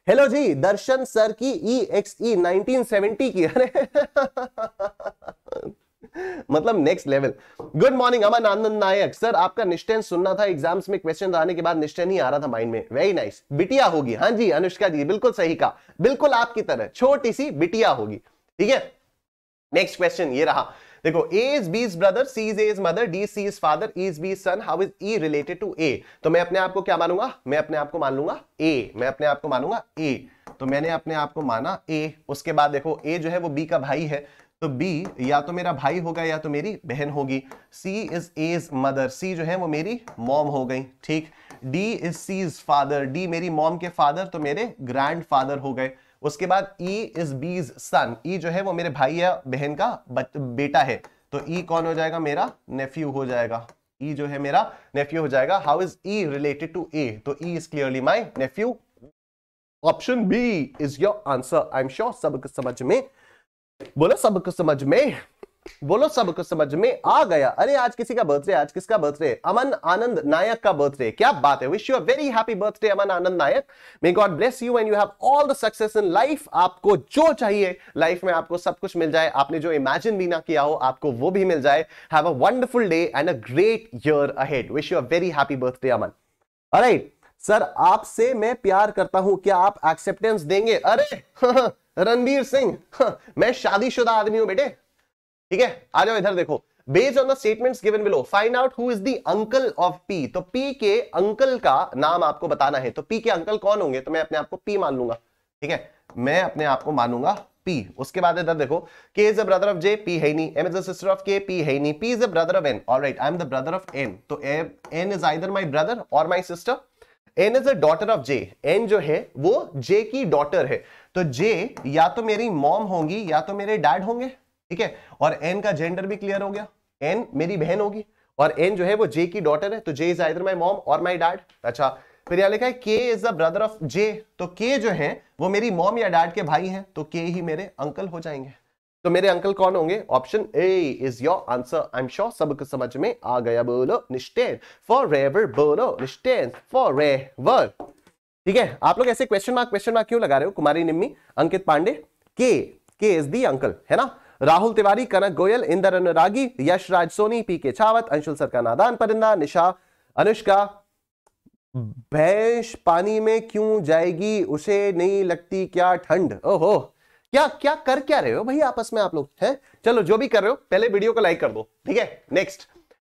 हेलो जी दर्शन सर की E X E nineteen seventy की अरे मतलब next level good morning Aman Anand Nayak sir आपका निश्चय सुनना था एग्जाम्स में क्वेश्चन आने के बाद निश्चय नहीं आ रहा था माइंड में वेरी नाइस nice. बिटिया होगी हाँ जी अनुष्का जी बिल्कुल सही कहा बिल्कुल आपकी तरह छोटी सी बिटिया होगी ठीक है नेक्स्ट क्वेश्चन ये रहा देखो A is B is brother C is A is mother D C is father is B son how is E related to A तो मैं अपने आप को क्या मानूंगा मैं अपने आप को मान लूंगा ए मैं अपने आप को मानूंगा ए तो मैंने अपने आप को माना ए उसके बाद देखो ए जो है वो बी का भाई है तो बी या तो मेरा भाई होगा या तो मेरी बहन होगी C is as mother C जो है वो मेरी मॉम हो गई ठीक D is C is father D मेरी मॉम के फादर तो मेरे ग्रैंड फादर हो गए उसके बाद ई इज बीज सन ई जो है वो मेरे भाई या बहन का बेटा है तो ई e कौन हो जाएगा मेरा नेफ्यू हो जाएगा ई e जो है मेरा नेफ्यू हो जाएगा how is E related to A तो E is clearly my nephew option B is your answer I am sure सब समझ में बोलो सब कुछ समझ में बोलो सब कुछ समझ में आ गया अरे आज किसी का बर्थडे आज किसका बर्थडे अमन आनंद नायक का बर्थडे क्या बात है wish you a very happy birthday Aman Anand Nayak may God bless you and you have all the success in life आपको जो चाहिए लाइफ में आपको सब कुछ मिल जाए आपने जो इमेजिन भी ना किया हो आपको वो भी मिल जाए have a wonderful day and a great year ahead wish you a very happy birthday Aman अरे सर आपसे मैं प्यार करता हूं क्या आप एक्सेप्टेंस देंगे अरे रणबीर सिंह हाँ, मैं शादीशुदा आदमी हूं बेटे ठीक है आ जाओ इधर देखो based on the statements given below find out who is the uncle of P तो पी के अंकल का नाम आपको बताना है तो पी के अंकल कौन होंगे तो मैं अपने आपको पी मान लूंगा ठीक है मैं अपने आप को मानूंगा पी उसके बाद इधर देखो K is a brother of J P है नहीं M is the sister of K P है नहीं P is a brother of N alright I am the brother of N तो N is either my brother और my sister N is a daughter of J N जो है वो जे की daughter है तो जे या तो मेरी मॉम होंगी या तो मेरे डैड होंगे ठीक है और एन का जेंडर भी क्लियर हो गया एन मेरी बहन होगी और एन जो है वो जे की डॉटर है तो J is either my mom और माई डैड अच्छा फिर यहां लिखा है K is the brother of J तो के जो है वो मेरी मॉम या डैड के भाई हैं तो के ही मेरे अंकल हो जाएंगे तो मेरे अंकल कौन होंगे option A is your answer I am sure सबको समझ में आ गया बोलो निश्चय फॉर रेवर बोलो निश्चय फॉर रेवर ठीक है आप लोग ऐसे क्वेश्चन मार्क क्वेश्चन मार्क क्यों लगा रहे हो कुमारी निम्मी अंकित पांडे के के एस दी अंकल है ना राहुल तिवारी कनक गोयल इंदर अनुरागी यश राज सोनी पी के छावत अंशुल सरकार नादान परिंदा निशा अनुष्का भैंस पानी में क्यों जाएगी उसे नहीं लगती क्या ठंड ओहो क्या क्या कर क्या रहे हो भाई आपस में आप लोग हैं चलो जो भी कर रहे हो पहले वीडियो को लाइक कर दो ठीक है next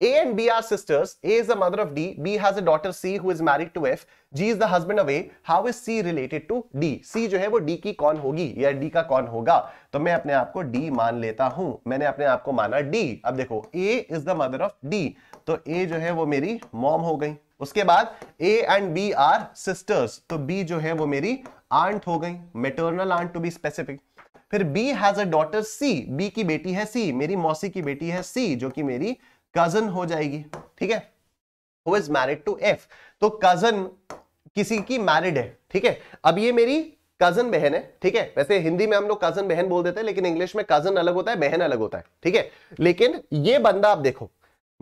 A and B are sisters. A is the mother of D. B has a daughter C who is married to F. G is the husband of A. How is C related to D? C जो है वो D की कौन होगी या D का कौन होगा तो मैं अपने आप को D मान लेता हूं मैंने अपने आप को माना D. अब देखो A is the mother of D. तो A जो है वो मेरी मॉम हो गई उसके बाद A and B are sisters. तो B जो है वो मेरी आंट हो गई maternal aunt to be specific फिर B has a daughter C. B की बेटी है C. मेरी मौसी की बेटी है C जो कि मेरी कजन हो जाएगी ठीक है who is married to F तो कजन किसी की मैरिड है ठीक है अब ये मेरी कजन बहन है ठीक है वैसे हिंदी में हम लोग कजन बहन बोल देते हैं लेकिन इंग्लिश में कजन अलग होता है बहन अलग होता है ठीक है लेकिन ये बंदा आप देखो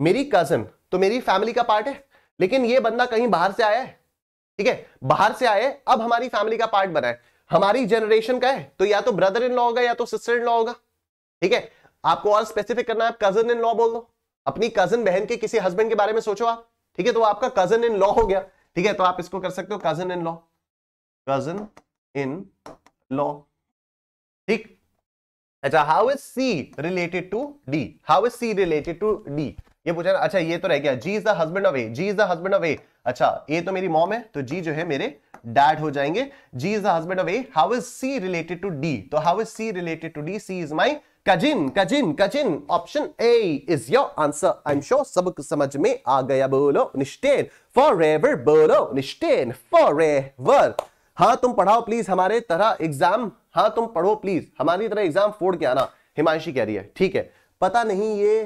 मेरी कजन तो मेरी फैमिली का पार्ट है लेकिन ये बंदा कहीं बाहर से आया है ठीक है बाहर से आए अब हमारी फैमिली का पार्ट बना है हमारी जनरेशन का है तो या तो ब्रदर इन लॉ होगा या तो सिस्टर इन लॉ होगा ठीक है आपको और स्पेसिफिक करना है आप कजन इन लॉ बोल दो अपनी कजन बहन के किसी हस्बैंड के बारे में सोचो आप ठीक है तो आपका कजन इन लॉ हो गया ठीक है तो आप इसको कर सकते हो cousin in law cousin in law ठीक अच्छा how is C related to D how is C related to D ये पूछा अच्छा ये तो रह गया G is the husband of A G is the husband of A अच्छा ए तो मेरी मॉम है तो जी जो है मेरे डैड हो जाएंगे G is the husband of A how is C related to D तो how is C related to D C is my cousin cousin cousin option A is your answer I am sure सब समझ में आ गया बोलो निश्चेन for forever बोलो निश्चेन for ever हाँ तुम पढ़ाओ प्लीज हमारे तरह एग्जाम हाँ तुम पढ़ो प्लीज हमारी तरह एग्जाम फोड़ के आना हिमांशी कह रही है ठीक है पता नहीं ये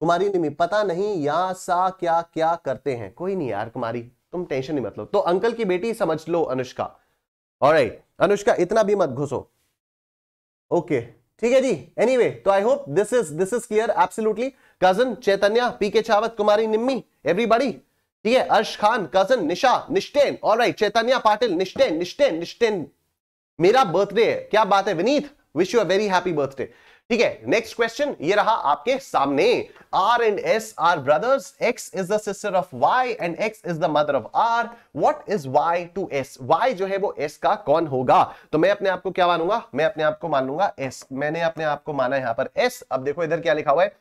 कुमारी निमी पता नहीं या सा क्या क्या करते हैं कोई नहीं यार कुमारी तुम टेंशन नहीं मतलब तो अंकल की बेटी समझ लो अनुष्का और अनुष्का इतना भी मत घुसो ओके okay. ठीक है जी एनी anyway, तो I hope this is this is clear absolutely cousin Chaitanya P K Chawat Kumari Nimmi everybody ठीक है अर्श खान कजन निशा निष्ठेन और राइट चैतन्य पाटिल निष्ठेन निष्ठेन निष्ठेन मेरा बर्थडे है क्या बात है Vineet wish you a very happy birthday ठीक है नेक्स्ट क्वेश्चन ये रहा आपके सामने R and S are brothers X is the sister of Y and X is the mother of R what is Y to S Y जो है वो S का कौन होगा तो मैं अपने आप को क्या मानूंगा मैं अपने आप को मान लूंगा एस मैंने अपने आप को माना यहां पर एस अब देखो इधर क्या लिखा हुआ है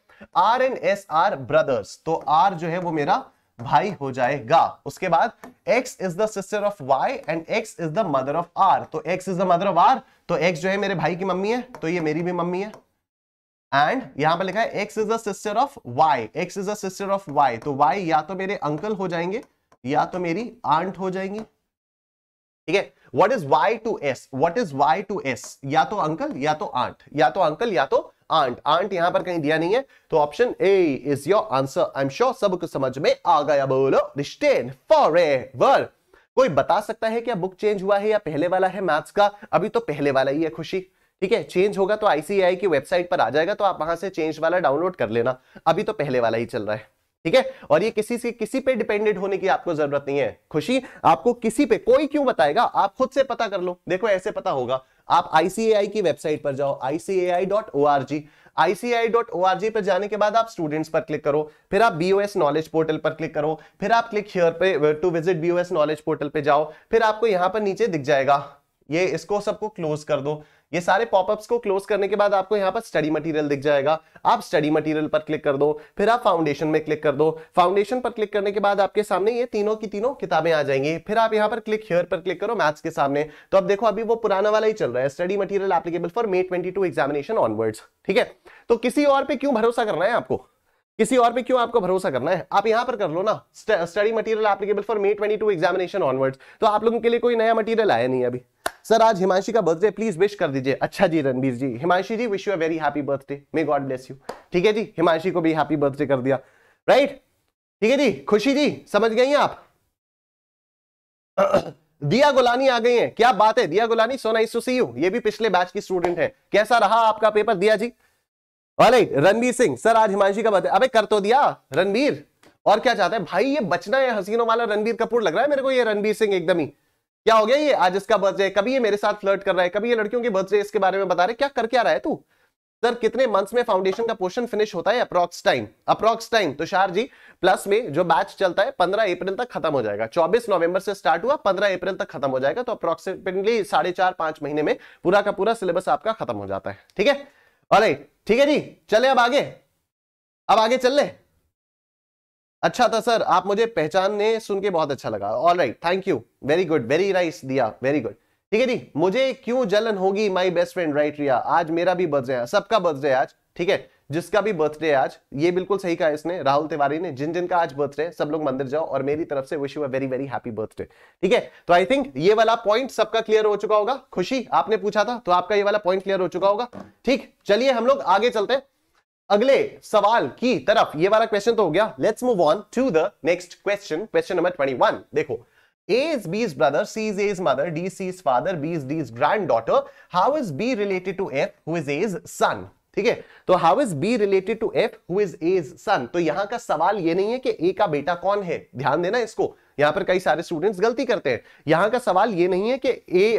R and S are brothers तो आर जो है वो मेरा भाई हो जाएगा उसके बाद x is the sister of y and x is the mother of r तो x is the mother of r तो x जो है मेरे भाई की मम्मी है तो ये मेरी भी मम्मी है एंड यहां पर लिखा है X is sister of Y X is sister of Y तो वाई या तो मेरे अंकल हो जाएंगे या तो मेरी आंट हो जाएंगी ठीक है what is Y to S what is Y to S या तो अंकल या तो आंट या तो अंकल या तो आंट आंट यहां पर कहीं दिया नहीं है तो option A is your answer I am sure सब कुछ समझ में आ गया बोलो रिस्टेन फॉर कोई बता सकता है क्या बुक चेंज हुआ है या पहले वाला है मैथ्स का अभी तो पहले वाला ही है खुशी ठीक है चेंज होगा तो आईसीआई की वेबसाइट पर आ जाएगा तो आप वहां से चेंज वाला डाउनलोड कर लेना अभी तो पहले वाला ही चल रहा है ठीक है और ये किसी से किसी पे डिपेंडेंट होने की आपको जरूरत नहीं है खुशी आपको किसी पे कोई क्यों बताएगा आप खुद से पता कर लो देखो ऐसे पता होगा आप आईसीआई की वेबसाइट पर जाओ ICAI dot O R G G पर जाने के बाद आप स्टूडेंट्स पर क्लिक करो फिर आप एस नॉलेज पोर्टल पर क्लिक करो फिर आप क्लिक हियर पे to visit S knowledge portal पे जाओ फिर आपको यहां पर नीचे दिख जाएगा ये इसको सबको क्लोज कर दो ये सारे पॉपअप्स को क्लोज करने के बाद आपको यहाँ पर स्टडी मटेरियल दिख जाएगा आप स्टडी मटेरियल पर क्लिक कर दो फिर आप फाउंडेशन में क्लिक कर दो फाउंडेशन पर क्लिक करने के बाद आपके सामने ये तीनों की तीनों किताबें आ जाएंगी फिर आप यहाँ पर क्लिक हेयर पर क्लिक करो मैथ्स के सामने तो अब देखो अभी वो पुराना वाला ही चल रहा है study material applicable for May twenty examination onwards ठीक है तो किसी और पे क्यों भरोसा करना है आपको किसी और पे क्यों आपको भरोसा करना है आप यहां पर कर लो ना study material applicable for May 22 examination onwards तो आप लोगों के लिए कोई नया मटेरियल आया नहीं अभी सर आज हिमांशी का बर्थडे प्लीज विश कर दीजिए अच्छा जी Ranbir ji Himanshi ji wish you a very happy birthday may God bless you ठीक है जी हिमांशी को भी हैप्पी बर्थडे कर दिया राइट ठीक है जी खुशी जी समझ गई आप दिया गुलानी आ गई है क्या बात है दिया गुलानी सोना नाइस सी यू ये भी पिछले बैच की स्टूडेंट है कैसा रहा आपका पेपर दिया जी राइट रणबीर सिंह सर आज हिमांशी का बता अबे कर तो दिया रणबीर और क्या चाहता है भाई ये बचना है हसीनों वाला रणबीर कपूर लग रहा है मेरे को ये रणबीर सिंह एकदम ही क्या हो गया ये आज इसका बर्थडे कभी ये मेरे साथ फ्लर्ट कर रहा है कभी ये लड़कियों के बर्थडे इसके बारे में बता रहे क्या कर क्या रहा है तू सर कितने मंथ्स में फाउंडेशन का पोर्शन फिनिश होता है अप्रॉक्स टाइम अप्रॉक्स टाइम तो शार जी प्लस में जो बैच चलता है 15 अप्रैल तक खत्म हो जाएगा 24 नवंबर से स्टार्ट हुआ 15 अप्रैल तक खत्म हो जाएगा तो अप्रोक्सिमेटली साढ़े चार पांच महीने में पूरा का पूरा सिलेबस आपका खत्म हो जाता है ठीक है ऑलराइट ठीक है जी चले अब आगे अब आगे चल ले अच्छा था सर आप मुझे पहचानने सुन के बहुत अच्छा लगा all right thank you very good very nice दिया वेरी गुड ठीक है जी मुझे क्यों जलन होगी my best friend right Riya आज मेरा भी बर्थडे है सबका बर्थडे है आज ठीक है जिसका भी बर्थडे आज ये बिल्कुल सही कहा इसने राहुल तिवारी ने जिन जिन का आज बर्थडे सब लोग मंदिर जाओ और मेरी तरफ से wish you a very very happy birthday ठीक है तो आई थिंक ये वाला पॉइंट सबका क्लियर हो चुका होगा खुशी आपने पूछा था तो आपका ये वाला पॉइंट क्लियर हो चुका होगा ठीक चलिए हम लोग आगे चलते हैं अगले सवाल की तरफ ये वाला क्वेश्चन तो हो गया let's move on to the next question question number 21 देखो A is B's brother, C is A's mother, D is C's father, B is D's granddaughter. How is B related to F, who is A's son? ठीक है तो how is B related to F who is A's son तो यहां का सवाल ये नहीं है कि ए का बेटा कौन है ध्यान देना इसको यहां पर कई सारे स्टूडेंट्स गलती करते हैं यहां का सवाल ये नहीं है कि ए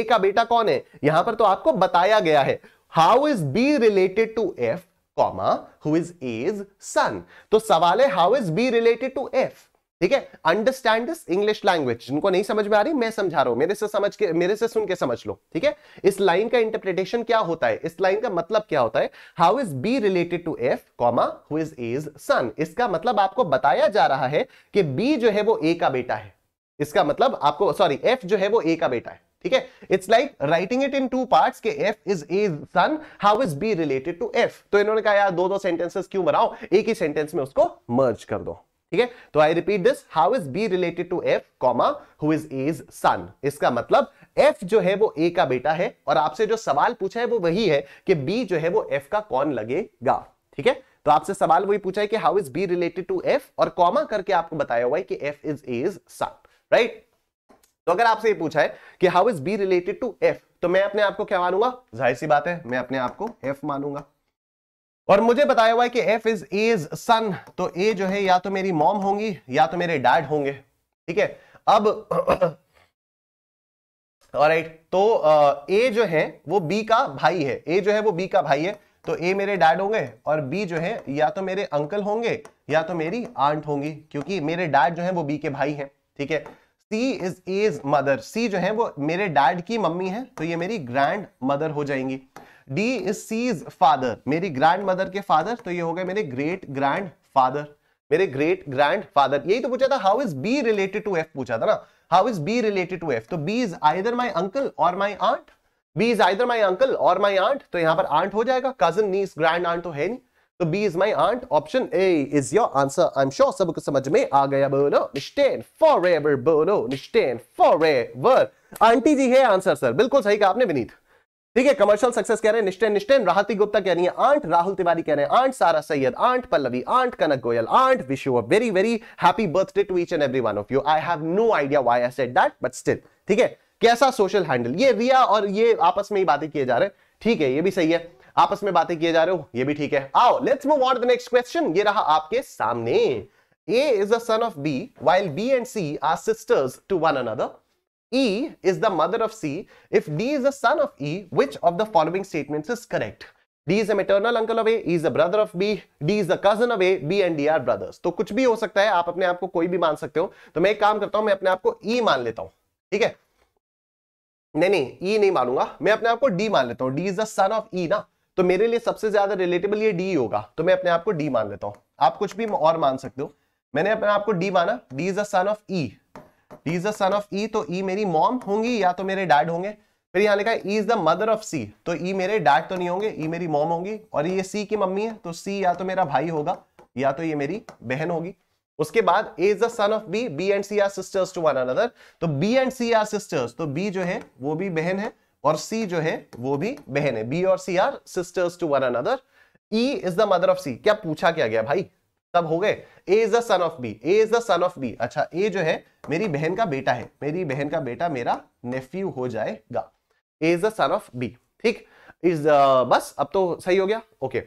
ए का बेटा कौन है यहां पर तो आपको बताया गया है how is B related to F comma who is A's son तो सवाल है how is B related to F ठीक है अंडरस्टैंड दिस इंग्लिश लैंग्वेज जिनको नहीं समझ में आ रही मैं समझा रहा हूं मेरे से समझ के मेरे से सुन के समझ लो ठीक है इस लाइन का इंटरप्रिटेशन क्या होता है इस लाइन का मतलब क्या होता है how is B related to F comma who is A's son इसका मतलब आपको बताया जा रहा है कि बी जो है वो ए का बेटा है इसका मतलब आपको सॉरी एफ जो है वो ए का बेटा है ठीक है it's like writing it in two part के F is A son how is B related to F तो इन्होंने कहा यार दो दो सेंटेंसेस क्यों बनाओ एक ही सेंटेंस में उसको मर्ज कर दो ठीक है तो I repeat this how is B related to F comma who is A's son इसका मतलब एफ जो है वो ए का बेटा है और आपसे जो सवाल पूछा है वो वही है कि बी जो है वो एफ का कौन लगेगा ठीक है तो आपसे सवाल वही पूछा है कि how is B related to F और कॉमा करके आपको बताया हुआ है कि F is A's son right तो अगर आपसे ये पूछा है कि how is B related to F तो मैं अपने आपको क्या मानूंगा जाहिर सी बात है मैं अपने आपको एफ मानूंगा और मुझे बताया हुआ है कि एफ इज एज सन तो ए जो है या तो मेरी मॉम होंगी या तो मेरे डैड होंगे ठीक है अब राइट तो ए uh, जो है वो बी का भाई है ए जो है वो बी का भाई है तो ए मेरे डैड होंगे और बी जो है या तो मेरे अंकल होंगे या तो मेरी आंट होंगी क्योंकि मेरे डैड जो है वो बी के भाई हैं ठीक है C is as mother C जो है वो मेरे डैड की मम्मी है तो ये मेरी ग्रैंड मदर हो जाएंगी डी इज सीज फादर मेरी ग्रैंड मदर के फादर तो ये हो गए मेरे great grandfather great grandfather तो पूछा था how is B related to F पूछा था ना how is B related to F तो B is either my uncle और my aunt B is either my uncle और my aunt तो यहां पर आंट हो जाएगा कजन नीस ग्रैंड आंट तो है नहीं तो B is my aunt option A is your answer I am sure सब कुछ समझ में आ गया बोलो निश्चैन फॉर एवर बोलो निश्चैन फॉर एवर आंटी जी है आंसर सर बिल्कुल सही कहा आपने विनीत ठीक है कमर्शियल सक्सेस कह रहे हैं निश्चय निश्चय राहति गुप्ता कह रही है आंट राहुल तिवारी कह रहे हैं aunt Sara Syed aunt Pallavi aunt Kanak Goyal aunt wish you a very very happy birthday to each and every one of you I have no idea why I said that but still ठीक है कैसा सोशल हैंडल ये रिया और ये आपस में ही बातें किए जा रहे हैं ठीक है ये भी सही है आपस में बातें किए जा रहे हो ये भी ठीक है आओ let's move on the next question ये रहा आपके सामने A is the son of B while B and C are sisters to one another E is the mother of C if D is the son of E, which of the following statements is correct? D is a maternal uncle of A, E is the brother of B, D is the cousin of A, B and D are brothers. तो कुछ भी हो सकता है आप अपने आप को कोई भी मान सकते हो तो मैं एक काम करता हूं मैं अपने आप को E मान लेता हूं ठीक है नहीं नहीं E नहीं मानूंगा मैं अपने आप को D मान लेता हूं D is the son of E ना तो मेरे लिए सबसे ज्यादा रिलेटेबल ये डी होगा तो मैं अपने आप को डी मान लेता हूं आप कुछ भी और मान सकते हो मैंने अपने आप को डी माना D is the son of E is the son of E तो ई e मेरी मॉम होंगी या तो मेरे डैड होंगे फिर यहाँ लिखा है is the mother of C तो ई e मेरे डैड तो नहीं होंगे ई e मेरी मॉम होंगी और ये सी की मम्मी है तो सी या तो मेरा भाई होगा या तो ये मेरी बहन होगी उसके बाद A is the son of B B and C are sisters to one another तो B and C are sisters तो बी जो है वो भी बहन है और सी जो है वो भी बहन है बी और C are sisters to one another E is the mother of C क्या पूछा क्या गया भाई सब हो गए A is the son of B A is the son of B अच्छा ए जो है मेरी बहन का बेटा है मेरी बहन का बेटा मेरा नेफ्यू हो जाएगा A is the son of B ठीक इज uh, बस अब तो सही हो गया okay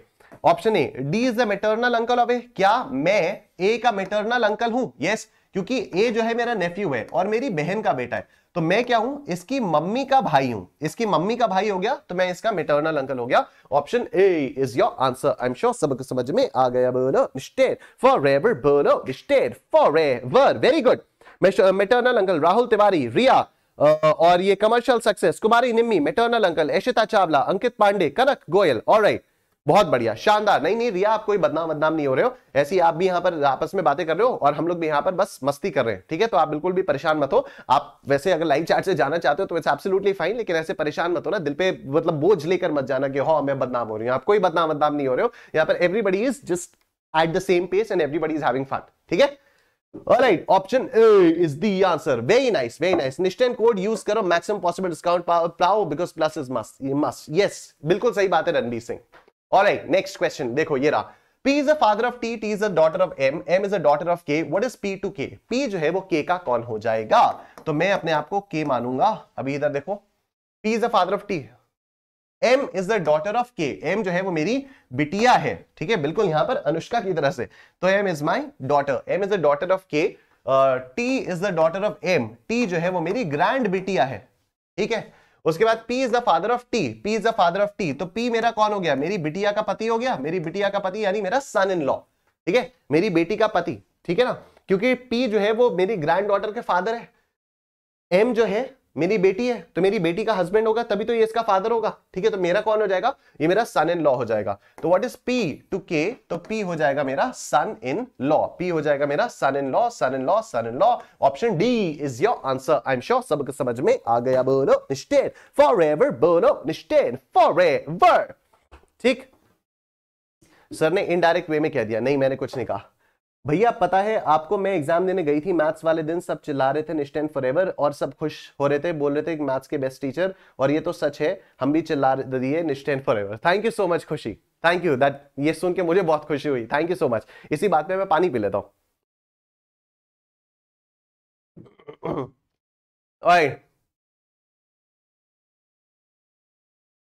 option A D is the maternal uncle of A क्या मैं ए का मेटर्नल अंकल हूं यस yes, क्योंकि ए जो है मेरा नेफ्यू है और मेरी बहन का बेटा है तो मैं क्या हूं इसकी मम्मी का भाई हूं इसकी मम्मी का भाई हो गया तो मैं इसका मेटर्नल अंकल हो गया option A is your answer I am sure सबको समझ में आ गया बोलो स्टेट फॉर एवर बोलो state forever very good maternal uncle Rahul Tiwari Riya और ये commercial success Kumari Nimmi maternal uncle Aishita Chawla Ankit Pandey Kanak Goyal alright बहुत बढ़िया शानदार नहीं नहीं रिया आप कोई बदनाम बदनाम नहीं हो रहे हो ऐसी आप भी यहाँ पर आपस में बातें कर रहे हो और हम लोग भी यहाँ पर बस मस्ती कर रहे हैं ठीक है तो आप बिल्कुल भी परेशान मत हो आप वैसे अगर लाइव चार्ट से जाना चाहते हो तो आपसे एब्सोल्युटली फाइन लेकिन ऐसे परेशान मत हो ना दिल पे मतलब बोझ लेकर मत जाना कि हो हाँ, मैं बदनाम हो रही हूँ आप कोई बदनाम बदनाम नहीं हो रहे हो यहाँ पर everybody is just at the same pace and everybody is having fun ठीक है right option A is the answer very nice very nice Nishten code use करो मैक्सिमम पॉसिबल डिस्काउंट पाओ because plus is must must yes बिल्कुल सही बात है Ranbir Singh alright next question देखो ये रहा P is a father of T, T is a daughter of M, M is a daughter of K. What is P to K? P जो है वो K का कौन हो जाएगा तो मैं अपने आप को K मानूंगा अभी इधर देखो P is a father of T, M is the daughter of K. M जो है वो मेरी बिटिया है ठीक है बिल्कुल यहां पर अनुष्का की तरह से तो M is my daughter. M is the daughter of K. Uh, T is the daughter of M. T जो है वो मेरी ग्रैंड बिटिया है ठीक है उसके बाद P is the father of T P is the father of T तो पी मेरा कौन हो गया मेरी बिटिया का पति हो गया मेरी बिटिया का पति यानी मेरा सन इन लॉ ठीक है मेरी बेटी का पति ठीक है ना क्योंकि पी जो है वो मेरी ग्रैंड डॉटर के फादर है एम जो है मेरी बेटी है तो मेरी बेटी का हस्बैंड होगा तभी तो ये इसका फादर होगा ठीक है तो मेरा कौन हो जाएगा ये मेरा सन इन लॉ हो जाएगा तो व्हाट इज पी टू के तो पी हो जाएगा मेरा सन इन लॉ पी हो जाएगा मेरा son in law son in law son in law option D is your answer I am sure सबको समझ में आ गया बोलो निश्चित फॉर एवर बोलो निश्चित फॉर एवर ठीक सर ने इनडायरेक्ट वे में कह दिया नहीं मैंने कुछ नहीं कहा भैया पता है आपको मैं एग्जाम देने गई थी मैथ्स वाले दिन सब चिल्ला रहे थे निस्टैंड फॉर एवर और सब खुश हो रहे थे बोल रहे थे मैथ्स के बेस्ट टीचर और ये तो सच है हम भी चिल्ला दिए निस्टैंड forever thank you so much खुशी थैंक यू दैट ये सुन के मुझे बहुत खुशी हुई थैंक यू सो मच इसी बात में मैं पानी पी लेता हूँ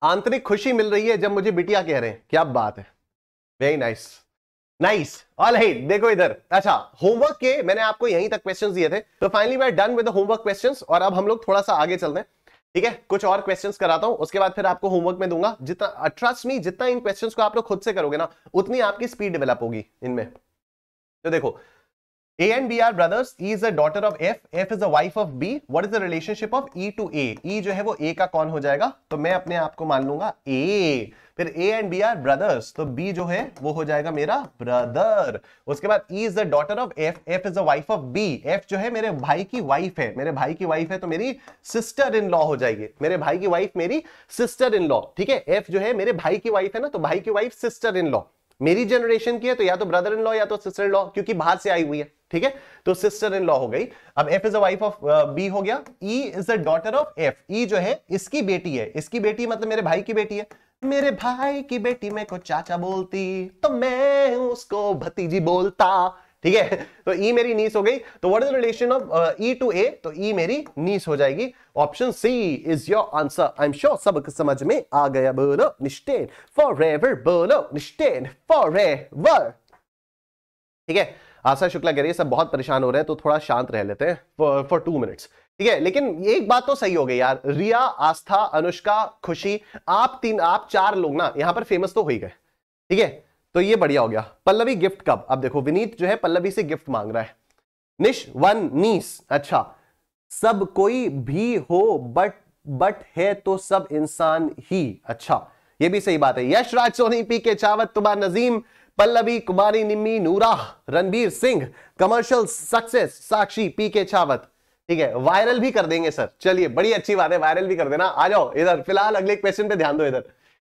आंतरिक खुशी मिल रही है जब मुझे बिटिया कह रहे हैं क्या बात है very nice nice. Nice all right देखो इधर अच्छा होमवर्क के मैंने आपको यहीं तक क्वेश्चंस दिए थे तो फाइनली मैं डन विद होमवर्क क्वेश्चंस और अब हम लोग थोड़ा सा आगे चलते हैं ठीक है कुछ और क्वेश्चंस कराता हूं उसके बाद फिर आपको होमवर्क में दूंगा जितना ट्रस्ट uh, मी जितना इन क्वेश्चंस को आप लोग खुद से करोगे ना उतनी आपकी स्पीड डेवलप होगी इनमें तो देखो A and B are brothers E is a daughter of F F is a wife of B What is the relationship of E to A E जो है वो ए का कौन हो जाएगा तो मैं अपने आप को मान लूंगा ए फिर A and B are brothers तो बी जो है वो हो जाएगा मेरा ब्रदर उसके बाद E is the daughter of F F is the wife of B F जो है मेरे भाई की वाइफ है मेरे भाई की वाइफ है तो मेरी सिस्टर इन लॉ हो जाएगी मेरे भाई की वाइफ मेरी सिस्टर इन लॉ ठीक है एफ जो है मेरे भाई की वाइफ है ना तो भाई की वाइफ सिस्टर इन लॉ मेरी जनरेशन की है तो या तो ब्रदर इन लॉ या तो सिस्टर इन लॉ क्योंकि बाहर से आई हुई है ठीक है तो सिस्टर इन लॉ हो गई अब F is a wife of B हो गया E is the daughter of F E जो है इसकी बेटी है इसकी बेटी मतलब मेरे भाई की बेटी है मेरे भाई की बेटी मेरे को चाचा बोलती तो मैं उसको भतीजी बोलता ठीक है तो ई मेरी नीस हो गई तो what is relation of E to A तो ई e मेरी नीस हो जाएगी option C is your answer I am sure सब समझ में आ गया बोलो निश्चेन फॉर एवर बोलो निश्चेन फॉर एवर ठीक है आशा शुक्ला कह रही है सब बहुत परेशान हो रहे हैं तो थोड़ा शांत रह लेते हैं फॉर टू मिनट्स ठीक है लेकिन एक बात तो सही हो गई यार रिया आस्था अनुष्का खुशी आप तीन आप चार लोग ना यहां पर फेमस तो हो ही गए ठीक है तो ये बढ़िया हो गया पल्लवी गिफ्ट कब अब देखो विनीत जो है पल्लवी से गिफ्ट मांग रहा है निश वन नीस अच्छा सब कोई भी हो बट बट है तो सब इंसान ही अच्छा ये भी सही बात है यश Raj Soni P K चावत तुबा Nazim Pallavi Kumari Nimmi Noora Ranbir Singh commercial success Sakshi P K Chawat ठीक है वायरल भी कर देंगे सर चलिए बड़ी अच्छी बात है वायरल भी कर देना आ जाओ इधर फिलहाल अगले क्वेश्चन पे ध्यान दो इधर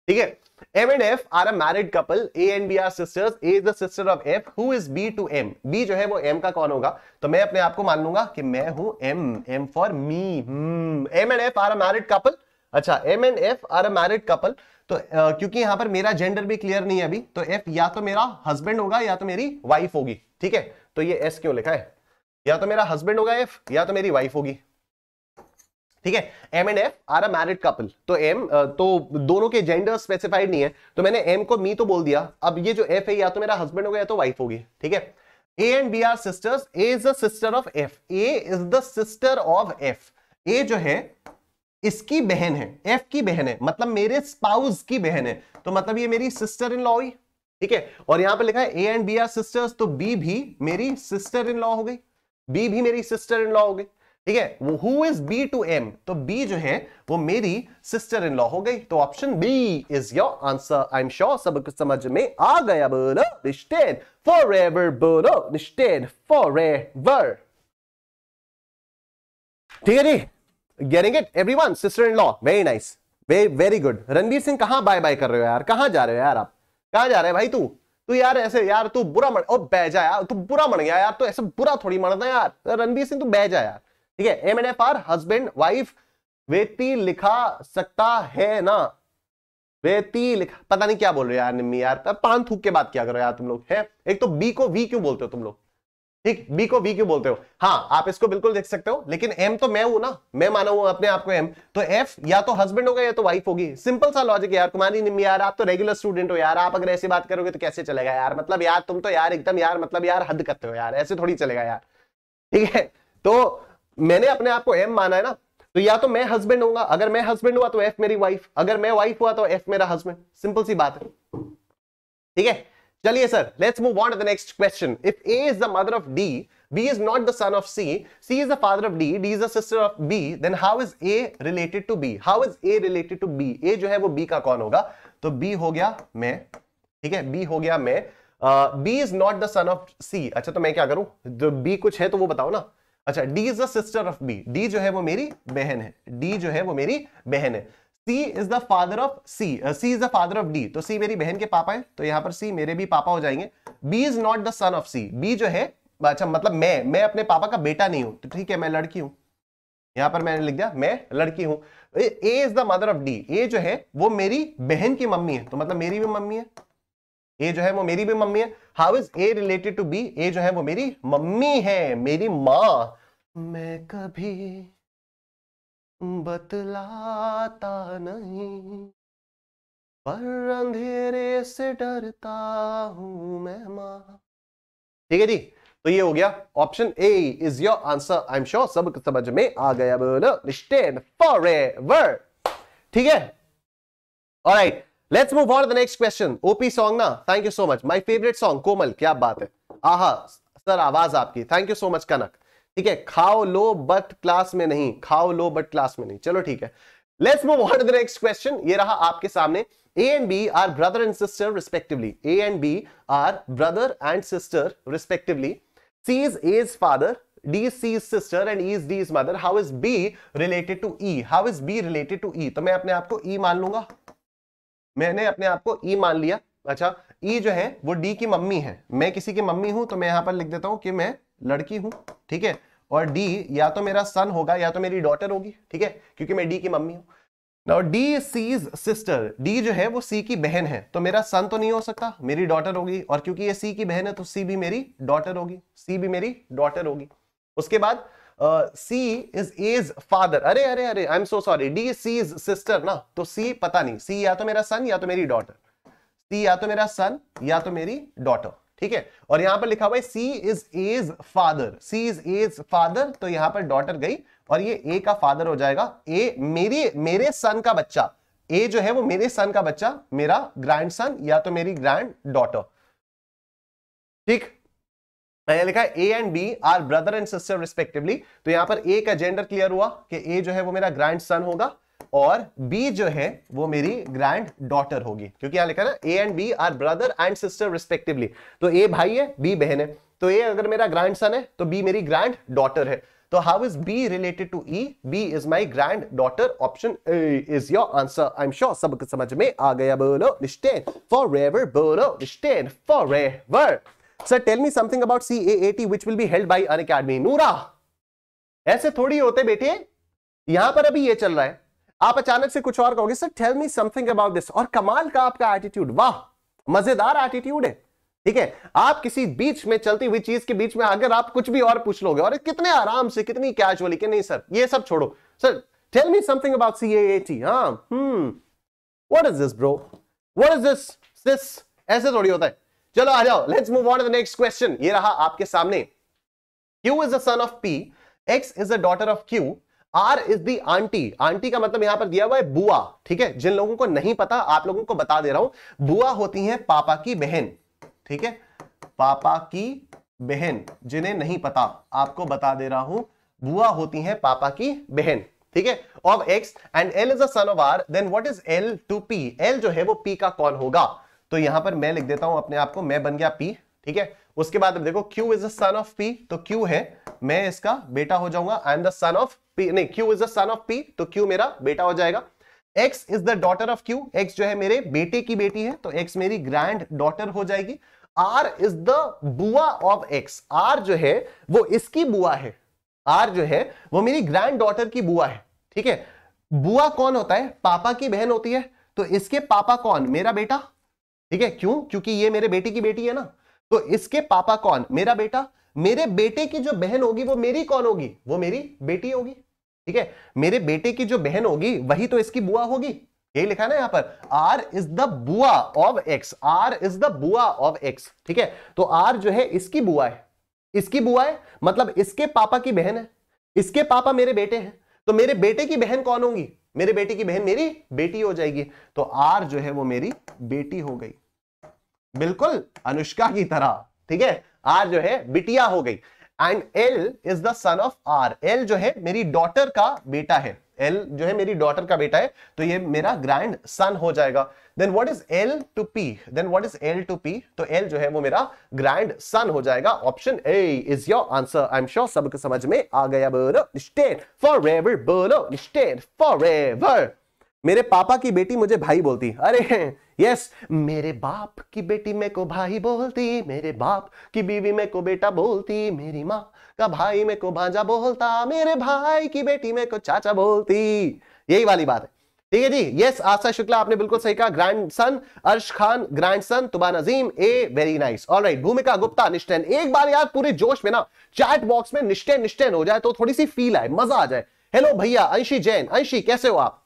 ठीक है M and F are a married couple A and B are sisters A is sister of F who is B to M B जो है वो एम का कौन होगा तो मैं अपने आप को मान लूंगा कि मैं हूं M M for me M and F are a married couple अच्छा M and F are a married couple तो uh, क्योंकि यहां पर मेरा जेंडर भी क्लियर नहीं है अभी तो एफ या तो मेरा हस्बैंड होगा या तो मेरी वाइफ होगी ठीक है तो ये एस क्यों लिखा है या तो मेरा हस्बैंड होगा एफ या तो मेरी वाइफ होगी ठीक है M and F are a married couple तो एम तो दोनों के जेंडर स्पेसिफाइड नहीं है तो मैंने एम को मी तो बोल दिया अब ये जो एफ है या तो मेरा हस्बैंड होगा या तो वाइफ होगी ठीक है A and B are sisters A is the sister of F A is the sister of F A जो है इसकी बहन है एफ की बहन है मतलब मेरे स्पाउस की बहन है तो मतलब ये मेरी सिस्टर इन लॉ हुई ठीक है और यहां पे लिखा है A and B are sisters तो बी भी मेरी सिस्टर इन लॉ हो गई बी भी मेरी सिस्टर इन लॉ हो गई ठीक है वो who is B to M तो बी जो है वो मेरी सिस्टर इन लॉ हो गई तो option B is your answer I am sure सब कुछ समझ में आ गया बोलो निश्चेद फॉर एवर बोलो निश्चेद फॉर एवर ठीक है जी getting it everyone sister in law very nice very good Ranveer Singh कहां बाय बाय कर रहे हो यार कहां जा रहे हो यार आप कहां जा रहे हैं भाई तू तू यार ऐसे यार तू बुरा मन बह जा यार तू बुरा मन गया यार तू ऐसे बुरा थोड़ी मनता यार रणबीर सिंह तू बह जा यार ठीक है M and F are husband wife वेती लिखा सकता है ना वेती लिखा पता नहीं क्या बोल रहे यार निम्मी यार पान थूक के बात क्या करो यार तुम लोग है एक तो बी को वी क्यों बोलते हो तुम लोग ठीक बी को बी क्यों बोलते हो हाँ आप इसको बिल्कुल देख सकते हो लेकिन एम तो मैं हूं ना मैं माना हूं अपने आपको एम तो एफ या तो हस्बैंड होगा या तो वाइफ होगी सिंपल सा लॉजिक यार कुमारी निम्बी यार आप तो रेगुलर स्टूडेंट हो यार आप अगर ऐसी बात करोगे तो कैसे चलेगा यार मतलब यार तुम तो यार एकदम यार मतलब यार हद करते हो यार ऐसे थोड़ी चलेगा यार ठीक है तो मैंने अपने आपको एम माना है ना तो या तो मैं हस्बैंड हूंगा अगर मैं हस्बैंड हुआ तो एफ मेरी वाइफ अगर मैं वाइफ हुआ तो एफ मेरा हस्बैंड सिंपल सी बात है ठीक है चलिए sir let's move on to the next question if A is the mother of D B is not the son of C C is the father of D D is the sister of B then how is A related to B how is A related to B A जो है वो B का कौन होगा तो B हो गया मैं ठीक है बी हो गया मैं B is not the son of C अच्छा तो मैं क्या करूं जो बी कुछ है तो वो बताओ ना अच्छा D is the sister of B D जो है वो मेरी बहन है डी जो है वो मेरी बहन है C is the father of C C is the father of D तो सी मेरी बहन के पापा है तो यहां पर सी मेरे भी पापा हो जाएंगे B is not the son of C B जो है अच्छा मतलब मैं मैं अपने पापा का बेटा नहीं हूं तो ठीक है मैं लड़की हूं यहां पर मैंने लिख दिया मैं लड़की हूं A is the mother of D A जो है वो मेरी बहन की मम्मी है तो मतलब मेरी भी मम्मी है ए जो है वो मेरी भी मम्मी है how is A related to B A जो है वो मेरी मम्मी है मेरी माँ मैं कभी बतलाता नहीं पर अंधेरे से डरता हूं मैं मां ठीक है जी तो ये हो गया option A is your answer I am sure सब समझ में आ गया बोलो स्टेन फॉर एवर ठीक है right let's move on the next question OP song ना thank you so much my favourite song Komal क्या बात है आहा सर आवाज आपकी thank you so much Kanak ठीक है खाओ लो बट क्लास में नहीं खाओ लो बट क्लास में नहीं चलो ठीक है let's move on to the next question ये रहा आपके सामने A and B are brother and sister respectively A and B are brother and sister respectively C is as father D C is sister and E is D is mother how is B related to E how is B related to E तो मैं अपने आपको ई e मान लूंगा मैंने अपने आपको ई e मान लिया अच्छा ई e जो है वो डी की मम्मी है मैं किसी की मम्मी हूं तो मैं यहां पर लिख देता हूं कि मैं लड़की हूं ठीक है और डी या तो मेरा सन होगा या तो मेरी डॉटर होगी ठीक है क्योंकि मैं डी की मम्मी हूं now D C's sister D जो है वो सी की बहन है तो मेरा सन तो नहीं हो सकता मेरी डॉटर होगी और क्योंकि ये सी की बहन है तो सी भी मेरी डॉटर होगी सी भी मेरी डॉटर होगी उसके बाद सी इज एज फादर अरे अरे अरे I am so sorry D C is sister ना तो सी पता नहीं सी या तो मेरा सन या तो मेरी डॉटर सी या तो मेरा सन या तो मेरी डॉटर ठीक है और यहां पर लिखा हुआ है C is as father C is as father तो यहां पर डॉटर गई और ये ए का फादर हो जाएगा ए मेरी मेरे सन का बच्चा ए जो है वो मेरे सन का बच्चा मेरा ग्रैंड सन या तो मेरी ग्रैंड डॉटर ठीक मैंने लिखा A and B are brother and sister respectively तो यहां पर ए का जेंडर क्लियर हुआ कि ए जो है वो मेरा ग्रैंड सन होगा और बी जो है वो मेरी ग्रैंड डॉटर होगी क्योंकि यहां लिखा ना A and B are brother and sister respectively तो ए भाई है बी बहन है तो ए अगर मेरा ग्रैंड सन है तो बी मेरी ग्रैंड डॉटर है तो how is B related to E B is my grand daughter option is your answer I am sure सबक समझ में आ गया बोलो निश्चय फॉर एवर बोलो Nishchay forever sir tell me something about C A T which will be held by Unacademy नूरा ऐसे थोड़ी होते बेटे यहां पर अभी ये चल रहा है आप अचानक से कुछ और कहोगे sir tell me something about this और कमाल का आपका एटीट्यूड वाह मजेदार एटीट्यूड है ठीक है आप किसी बीच में चलती हुई चीज के बीच में आकर आप कुछ भी और पूछ लोगे और कितने आराम से कितनी कैजुअली कि नहीं सर ये सब छोड़ो sir tell me something about C A T हाँ what is this bro what is this this ऐसे थोड़ी होता है चलो आ जाओ let's move on to the next question ये रहा आपके सामने Q is the son of P X is the daughter of Q R is the aunty aunty का मतलब यहां पर दिया हुआ है बुआ ठीक है जिन लोगों को नहीं पता आप लोगों को बता दे रहा हूं बुआ होती है पापा की बहन ठीक है पापा की बहन जिन्हें नहीं पता आपको बता दे रहा हूं बुआ होती है पापा की बहन ठीक है of X and L is an of R then what is L to P L जो है वो पी का कौन होगा तो यहां पर मैं लिख देता हूं अपने आप को मैं बन गया पी ठीक है उसके बाद अब देखो Q is the son of P तो क्यू है मैं इसका बेटा हो जाऊंगा I am the son of P, नहीं Q is the son of P तो क्यू मेरा बेटा हो जाएगा X is the daughter of Q X जो है मेरे बेटे की बेटी है तो एक्स मेरी ग्रैंड डॉटर हो जाएगी R is the bua of X R जो है वो इसकी बुआ है आर जो है वो मेरी ग्रैंड डॉटर की बुआ है ठीक है बुआ कौन होता है पापा की बहन होती है तो इसके पापा कौन मेरा बेटा ठीक है क्यों क्योंकि ये मेरे बेटे की बेटी है ना तो इसके पापा कौन मेरा बेटा मेरे बेटे की जो बहन होगी वो मेरी कौन होगी वो मेरी बेटी होगी ठीक है मेरे बेटे की जो बहन होगी वही तो इसकी बुआ होगी यही लिखा ना यहां पर R is the bua of X R is the bua of X ठीक है तो आर जो है इसकी बुआ है इसकी बुआ है मतलब इसके पापा की बहन है इसके पापा मेरे बेटे हैं तो मेरे बेटे की बहन कौन होगी मेरे बेटे की बहन मेरी बेटी हो जाएगी तो आर जो है वो मेरी बेटी हो गई बिल्कुल अनुष्का की तरह ठीक है आर जो है बिटिया हो गई and L is the son of R L जो है मेरी डॉटर का बेटा है एल जो है मेरी डॉटर का बेटा है तो ये मेरा ग्रैंड सन हो जाएगा then what is L to P then what is L to P तो एल जो है वो मेरा ग्रैंड सन हो जाएगा option A is your answer I am sure सबके समझ में आ गया बोलो स्टेट फॉर एवर बोलो स्टेट फॉर एवर मेरे पापा की बेटी मुझे भाई बोलती अरे यस मेरे बाप की बेटी मेरे को भाई बोलती मेरे बाप की बीवी मेरे को बेटा बोलती मेरी माँ का भाई मेरे को भांजा बोलता मेरे भाई की बेटी मेरे को चाचा बोलती यही वाली बात है ठीक है जी यस आशा शुक्ला आपने बिल्कुल सही कहा grand son Arsh Khan grand son Tuba Najeem a very nice all right Bhumika Gupta निश्चैन एक बार यार पूरे जोश में ना चैट बॉक्स में निश्चय निश्चैन हो जाए तो थोड़ी सी फील आए मजा आ जाए हेलो भैया अंशी जैन अंशी कैसे हो आप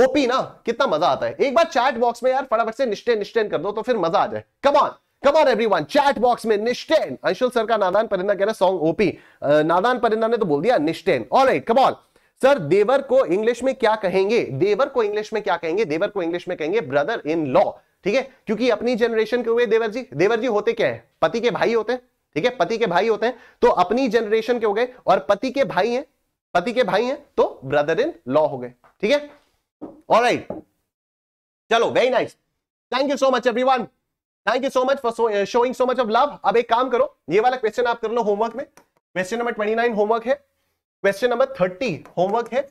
ओपी ना कितना मजा आता है एक बार चैट बॉक्स में यार फटाफट से निश्चय निश्चय कर दो तो फिर मजा आ जाए come on come on everyone chat box में निश्चयन अंशुल सर का नादान परिंदा कह रहा सॉन्ग ओपी नादान परिंदा ने तो बोल दिया निश्चयन और कमान सर देवर को इंग्लिश में क्या कहेंगे देवर को इंग्लिश में क्या कहेंगे देवर को इंग्लिश में कहेंगे ब्रदर इन लॉ ठीक है क्योंकि अपनी जनरेशन के हुए देवर जी देवर जी होते क्या है पति के भाई होते हैं ठीक है पति के भाई होते हैं तो अपनी जनरेशन के हो गए और पति के भाई हैं पति के भाई हैं तो ब्रदर इन लॉ हो गए ठीक है right. चलो very nice thank you so much one thank you so much for showing so much of love अब एक काम करो ये वाला क्वेश्चन आप कर लो होमवर्क में क्वेश्चन नंबर नाइन होमवर्क है क्वेश्चन नंबर थर्टी होमवर्क है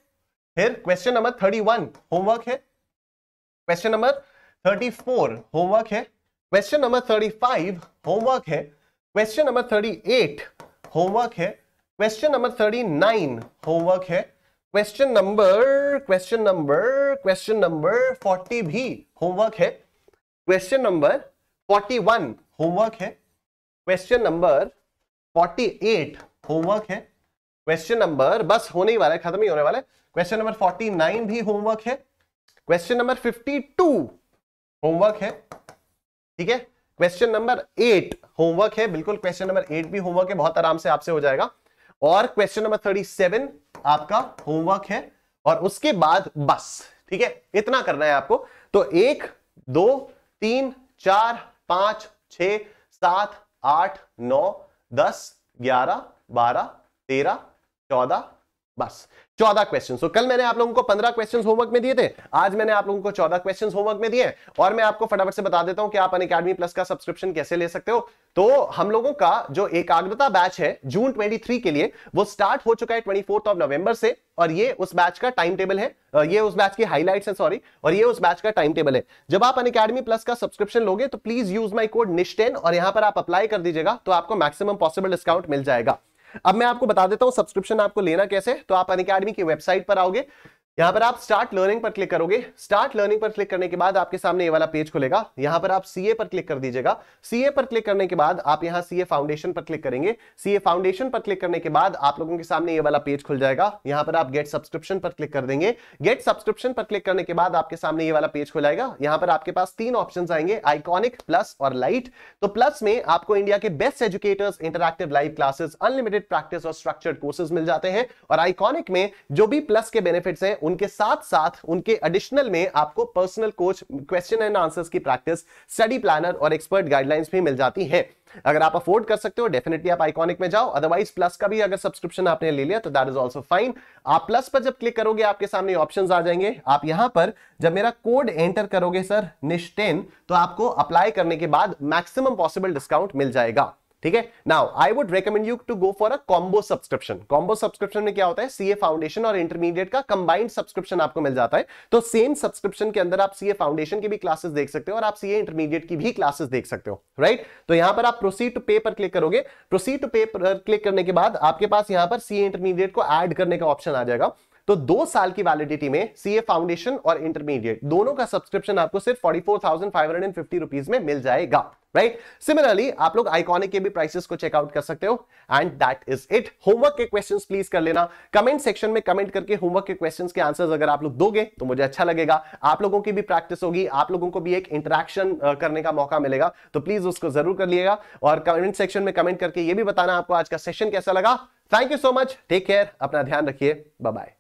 फिर question number thirty one homework है question number thirty four homework है question number thirty five homework है question number thirty eight homework है question number thirty nine homework है question number question number question number 40 भी homework है question number 41 homework है question number 48 homework है question number बस होने ही वाला है खत्म ही होने वाला है क्वेश्चन नंबर 49 भी होमवर्क है क्वेश्चन नंबर 52 होमवर्क है ठीक है क्वेश्चन नंबर एट होमवर्क है बिल्कुल क्वेश्चन नंबर एट भी होमवर्क है बहुत आराम से आपसे हो जाएगा और क्वेश्चन नंबर थर्टी सेवन आपका होमवर्क है और उसके बाद बस ठीक है इतना करना है आपको तो एक दो तीन चार पांच छ सात आठ नौ दस ग्यारह बारह तेरह चौदह बस चौदह क्वेश्चन तो कल मैंने आप लोगों को पंद्रह क्वेश्चन होमवर्क में दिए थे आज मैंने आप लोगों को चौदह क्वेश्चन होमवर्क में दिए और मैं आपको फटाफट से बता देता हूं कि आप अन अकेडमी प्लस का सब्सक्रिप्शन कैसे ले सकते हो तो हम लोगों का जो एकाग्रता बैच है जून 23 के लिए वो स्टार्ट हो चुका है ट्वेंटी ऑफ नवंबर से और ये उस बैच का टाइम टेबल है ये उस बैच की हाईलाइट है सॉरी और ये उस बैच का टाइम टेबल है जब आप अन अकेडमी प्लस का सब्सक्रिप्शन लोगे तो प्लीज यूज माई कोड निश्टेन और यहां पर आप अप्लाई कर दीजिएगा तो आपको मैक्सिमम पॉसिबल डिस्काउंट मिल जाएगा अब मैं आपको बता देता हूं सब्सक्रिप्शन आपको लेना कैसे तो आप अन की वेबसाइट पर आओगे यहां पर आप स्टार्ट लर्निंग पर क्लिक करोगे स्टार्ट लर्निंग पर क्लिक करने के बाद आपके सामने ये वाला पेज खुलेगा यहां पर आप सीए पर क्लिक कर दीजिएगा सीए पर क्लिक करने के बाद आप यहां सीए फाउंडेशन पर क्लिक करेंगे सीए फाउंडेशन पर क्लिक करने के बाद आप लोगों के सामने ये वाला पेज खुल जाएगा यहां पर आप गेट सब्सक्रिप्शन पर क्लिक कर देंगे गेट सब्सक्रिप्शन पर क्लिक करने के बाद आपके सामने ये वाला पेज खुल जाएगा यहां पर आपके पास तीन ऑप्शन आएंगे आइकॉनिक प्लस और लाइट तो प्लस में आपको इंडिया के best educators interactive live classes unlimited practice और स्ट्रक्चर्ड कोर्सेज मिल जाते हैं और आइकॉनिक में जो भी प्लस के बेनिफिट्स हैं उनके साथ साथ उनके एडिशनल में आपको personal coach question and answers की प्रैक्टिस स्टडी प्लानर और एक्सपर्ट गाइडलाइंस भी मिल जाती है अगर आप अफोर्ड कर सकते हो डेफिनेटली आप आइकॉनिक में जाओ अदरवाइज प्लस का भी अगर सब्सक्रिप्शन आपने ले लिया तो दैट इज ऑल्सो फाइन आप प्लस पर जब क्लिक करोगे आपके सामने ऑप्शन आ जाएंगे आप यहां पर जब मेरा कोड एंटर करोगे सर निश्टेन तो आपको अप्लाई करने के बाद मैक्सिमम पॉसिबल डिस्काउंट मिल जाएगा ठीक है now I would recommend you to go for a combo subscription combo subscription में क्या होता है सीए फाउंडेशन और इंटरमीडिएट का कंबाइंड सब्सक्रिप्शन आपको मिल जाता है तो सेम सब्सक्रिप्शन के अंदर आप सीए फाउंडेशन की भी क्लासेस देख सकते हो और आप सीए इंटरमीडिएट की भी क्लासेस देख सकते हो राइट right? तो यहां पर आप प्रोसीड टू पे पर क्लिक करोगे प्रोसीड टू पे पर क्लिक करने के बाद आपके पास यहां पर सीए इंटरमीडिएट को एड करने का ऑप्शन आ जाएगा तो दो साल की वैलिडिटी में सीए फाउंडेशन और इंटरमीडिएट दोनों का सब्सक्रिप्शन आपको सिर्फ forty four thousand five hundred fifty rupees में मिल जाएगा राइट right? सिमिलरली आप लोग आइकॉनिक के भी प्राइसेस को चेकआउट कर सकते हो and that is it homework के क्वेश्चंस प्लीज कर लेना कमेंट सेक्शन में कमेंट करके होमवर्क के क्वेश्चंस के आंसर्स अगर आप लोग दोगे तो मुझे अच्छा लगेगा आप लोगों की भी प्रैक्टिस होगी आप लोगों को भी एक इंटरेक्शन करने का मौका मिलेगा तो प्लीज उसको जरूर कर लिएगा और कमेंट सेक्शन में कमेंट करके ये भी बताना आपको आज का सेशन कैसा लगा thank you so much take care अपना ध्यान रखिए बाय